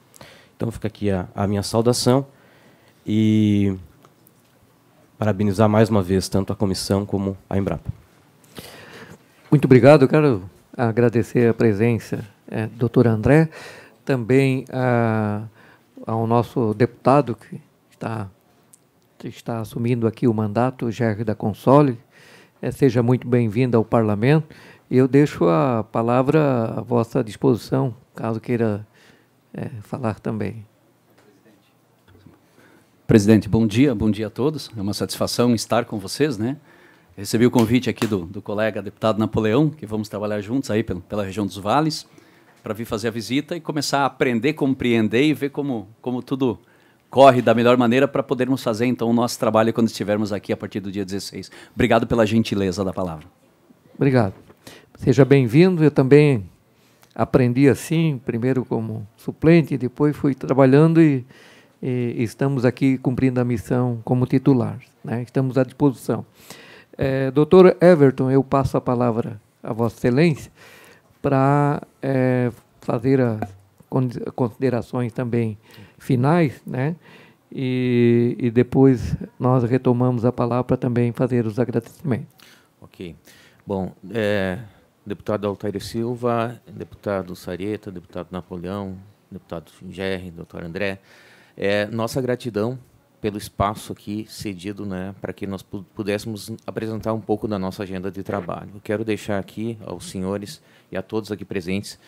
Então, fica aqui a, a minha saudação e parabenizar mais uma vez tanto a comissão como a Embrapa. Muito obrigado, eu quero agradecer a presença é, doutor André, também a, ao nosso deputado que está, está assumindo aqui o mandato, Jair da Console. É, seja muito bem-vindo ao Parlamento. Eu deixo a palavra à vossa disposição, caso queira é, falar também. Presidente, bom dia, bom dia a todos. É uma satisfação estar com vocês, né? Recebi o convite aqui do, do colega deputado Napoleão, que vamos trabalhar juntos aí pela, pela região dos vales, para vir fazer a visita e começar a aprender, compreender e ver como, como tudo corre da melhor maneira para podermos fazer então o nosso trabalho quando estivermos aqui a partir do dia 16. Obrigado pela gentileza da palavra. Obrigado. Seja bem-vindo. Eu também aprendi assim, primeiro como suplente, depois fui trabalhando e, e estamos aqui cumprindo a missão como titular. Né? Estamos à disposição. É, doutor Everton, eu passo a palavra a Vossa Excelência para é, fazer as considerações também finais, né? E, e depois nós retomamos a palavra para também fazer os agradecimentos. Ok. Bom, é, deputado Altair Silva, deputado Sareta, deputado Napoleão, deputado Gerri, doutor André, é, nossa gratidão pelo espaço aqui cedido, né, para que nós pudéssemos apresentar um pouco da nossa agenda de trabalho. Eu quero deixar aqui aos senhores e a todos aqui presentes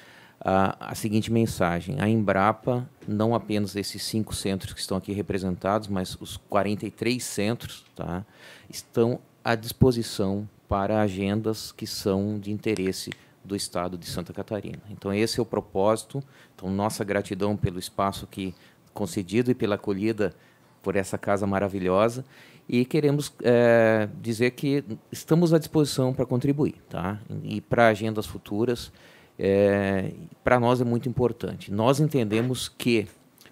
a, a seguinte mensagem: a Embrapa, não apenas esses cinco centros que estão aqui representados, mas os 43 centros, tá, estão à disposição para agendas que são de interesse do Estado de Santa Catarina. Então esse é o propósito. Então nossa gratidão pelo espaço que concedido e pela acolhida por essa casa maravilhosa e queremos é, dizer que estamos à disposição para contribuir, tá? E para agendas futuras, é, para nós é muito importante. Nós entendemos que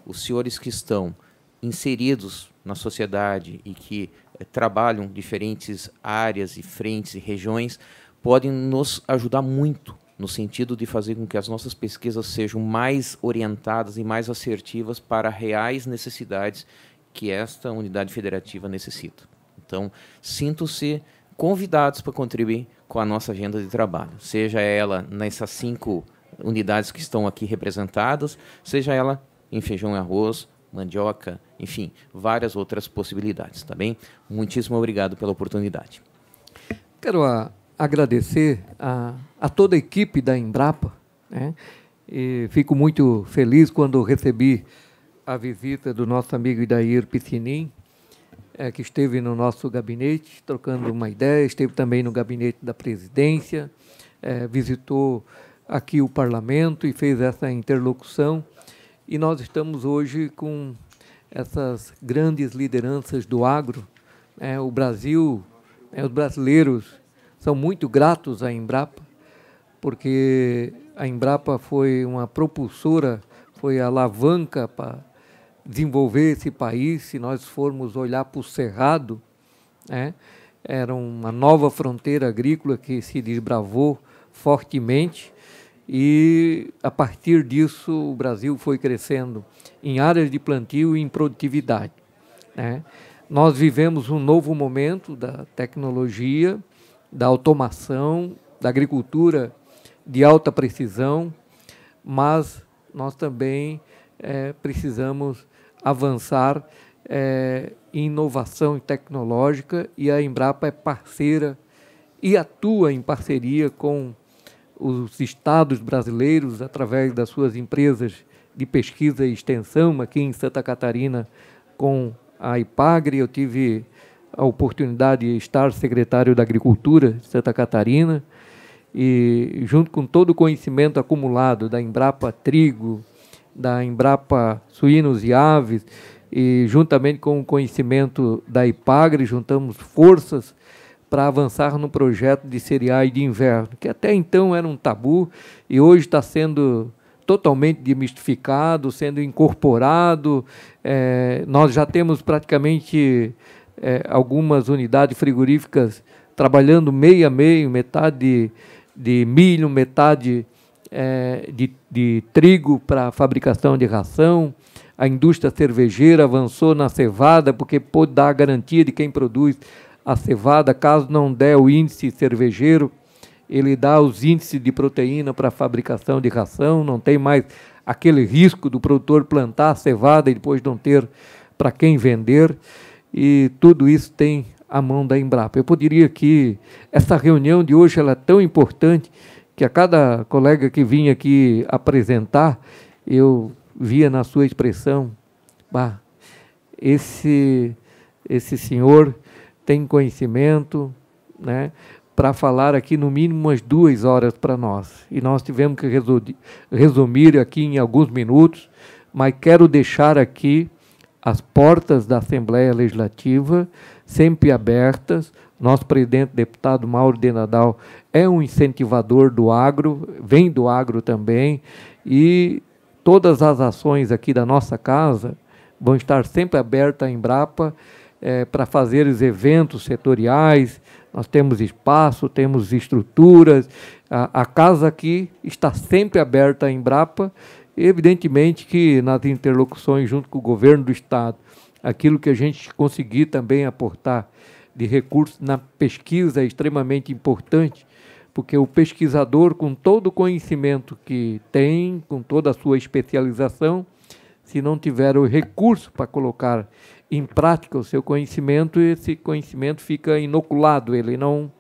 os senhores que estão inseridos na sociedade e que é, trabalham diferentes áreas e frentes e regiões podem nos ajudar muito no sentido de fazer com que as nossas pesquisas sejam mais orientadas e mais assertivas para reais necessidades que esta unidade federativa necessita. Então, sinto-se convidados para contribuir com a nossa agenda de trabalho, seja ela nessas cinco unidades que estão aqui representadas, seja ela em feijão e arroz, mandioca, enfim, várias outras possibilidades, tá bem? Muitíssimo obrigado pela oportunidade. Quero a, agradecer a, a, toda a equipe da Embrapa, né? E fico muito feliz quando recebi a visita do nosso amigo Idair Piscinim, é, eh, que esteve no nosso gabinete trocando uma ideia, esteve também no gabinete da presidência, é, visitou aqui o parlamento e fez essa interlocução. E nós estamos hoje com essas grandes lideranças do agro. É, o Brasil, é, os brasileiros são muito gratos à Embrapa, porque a Embrapa foi uma propulsora, foi a alavanca para desenvolver esse país, se nós formos olhar para o Cerrado, né, era uma nova fronteira agrícola que se desbravou fortemente e a partir disso o Brasil foi crescendo em áreas de plantio e em produtividade. Né? Nós vivemos um novo momento da tecnologia, da automação, da agricultura de alta precisão, mas nós também é, precisamos avançar é, em inovação tecnológica e a Embrapa é parceira e atua em parceria com os estados brasileiros através das suas empresas de pesquisa e extensão aqui em Santa Catarina com a IPAGRE. Eu tive a oportunidade de estar secretário da Agricultura de Santa Catarina e junto com todo o conhecimento acumulado da Embrapa Trigo, da Embrapa Suínos e Aves, e juntamente com o conhecimento da IPAGRE, juntamos forças para avançar no projeto de cereais de inverno, que até então era um tabu e hoje está sendo totalmente demistificado, sendo incorporado. É, nós já temos praticamente é, algumas unidades frigoríficas trabalhando meio a meio, metade de, de milho, metade é, de, de trigo para fabricação de ração, a indústria cervejeira avançou na cevada porque pôde dar a garantia de quem produz a cevada, caso não der o índice cervejeiro, ele dá os índices de proteína para a fabricação de ração, não tem mais aquele risco do produtor plantar a cevada e depois não ter para quem vender, e tudo isso tem a mão da Embrapa. Eu poderia que essa reunião de hoje ela é tão importante, que a cada colega que vinha aqui apresentar, eu via na sua expressão, bah, esse, esse senhor tem conhecimento, né? Para falar aqui no mínimo umas duas horas para nós. E nós tivemos que resumir aqui em alguns minutos, mas quero deixar aqui as portas da Assembleia Legislativa sempre abertas nosso presidente, deputado Mauro de Nadal, é um incentivador do agro, vem do agro também, e todas as ações aqui da nossa casa vão estar sempre abertas à Embrapa é, para fazer os eventos setoriais. Nós temos espaço, temos estruturas, a, a casa aqui está sempre aberta à Embrapa. Evidentemente que nas interlocuções junto com o governo do Estado, aquilo que a gente conseguir também aportar de recursos na pesquisa é extremamente importante, porque o pesquisador, com todo o conhecimento que tem, com toda a sua especialização, se não tiver o recurso para colocar em prática o seu conhecimento, esse conhecimento fica inoculado, ele não,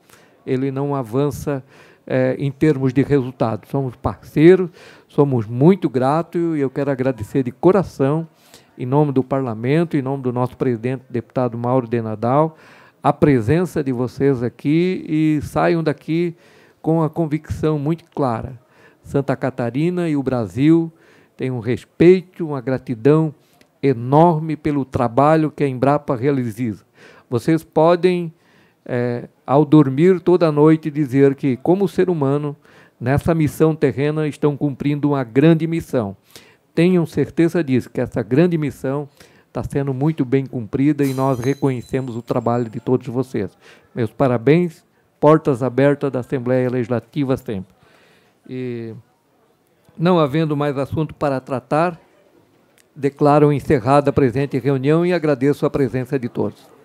ele não avança é, em termos de resultado. Somos parceiros, somos muito gratos e eu quero agradecer de coração, em nome do Parlamento, em nome do nosso presidente, deputado Mauro de Nadal, a presença de vocês aqui e saiam daqui com a convicção muito clara. Santa Catarina e o Brasil têm um respeito, uma gratidão enorme pelo trabalho que a Embrapa realiza. Vocês podem, é, ao dormir toda noite, dizer que, como ser humano, nessa missão terrena estão cumprindo uma grande missão. Tenham certeza disso, que essa grande missão está sendo muito bem cumprida e nós reconhecemos o trabalho de todos vocês. Meus parabéns, portas abertas da Assembleia Legislativa sempre. E, não havendo mais assunto para tratar, declaro encerrada a presente reunião e agradeço a presença de todos.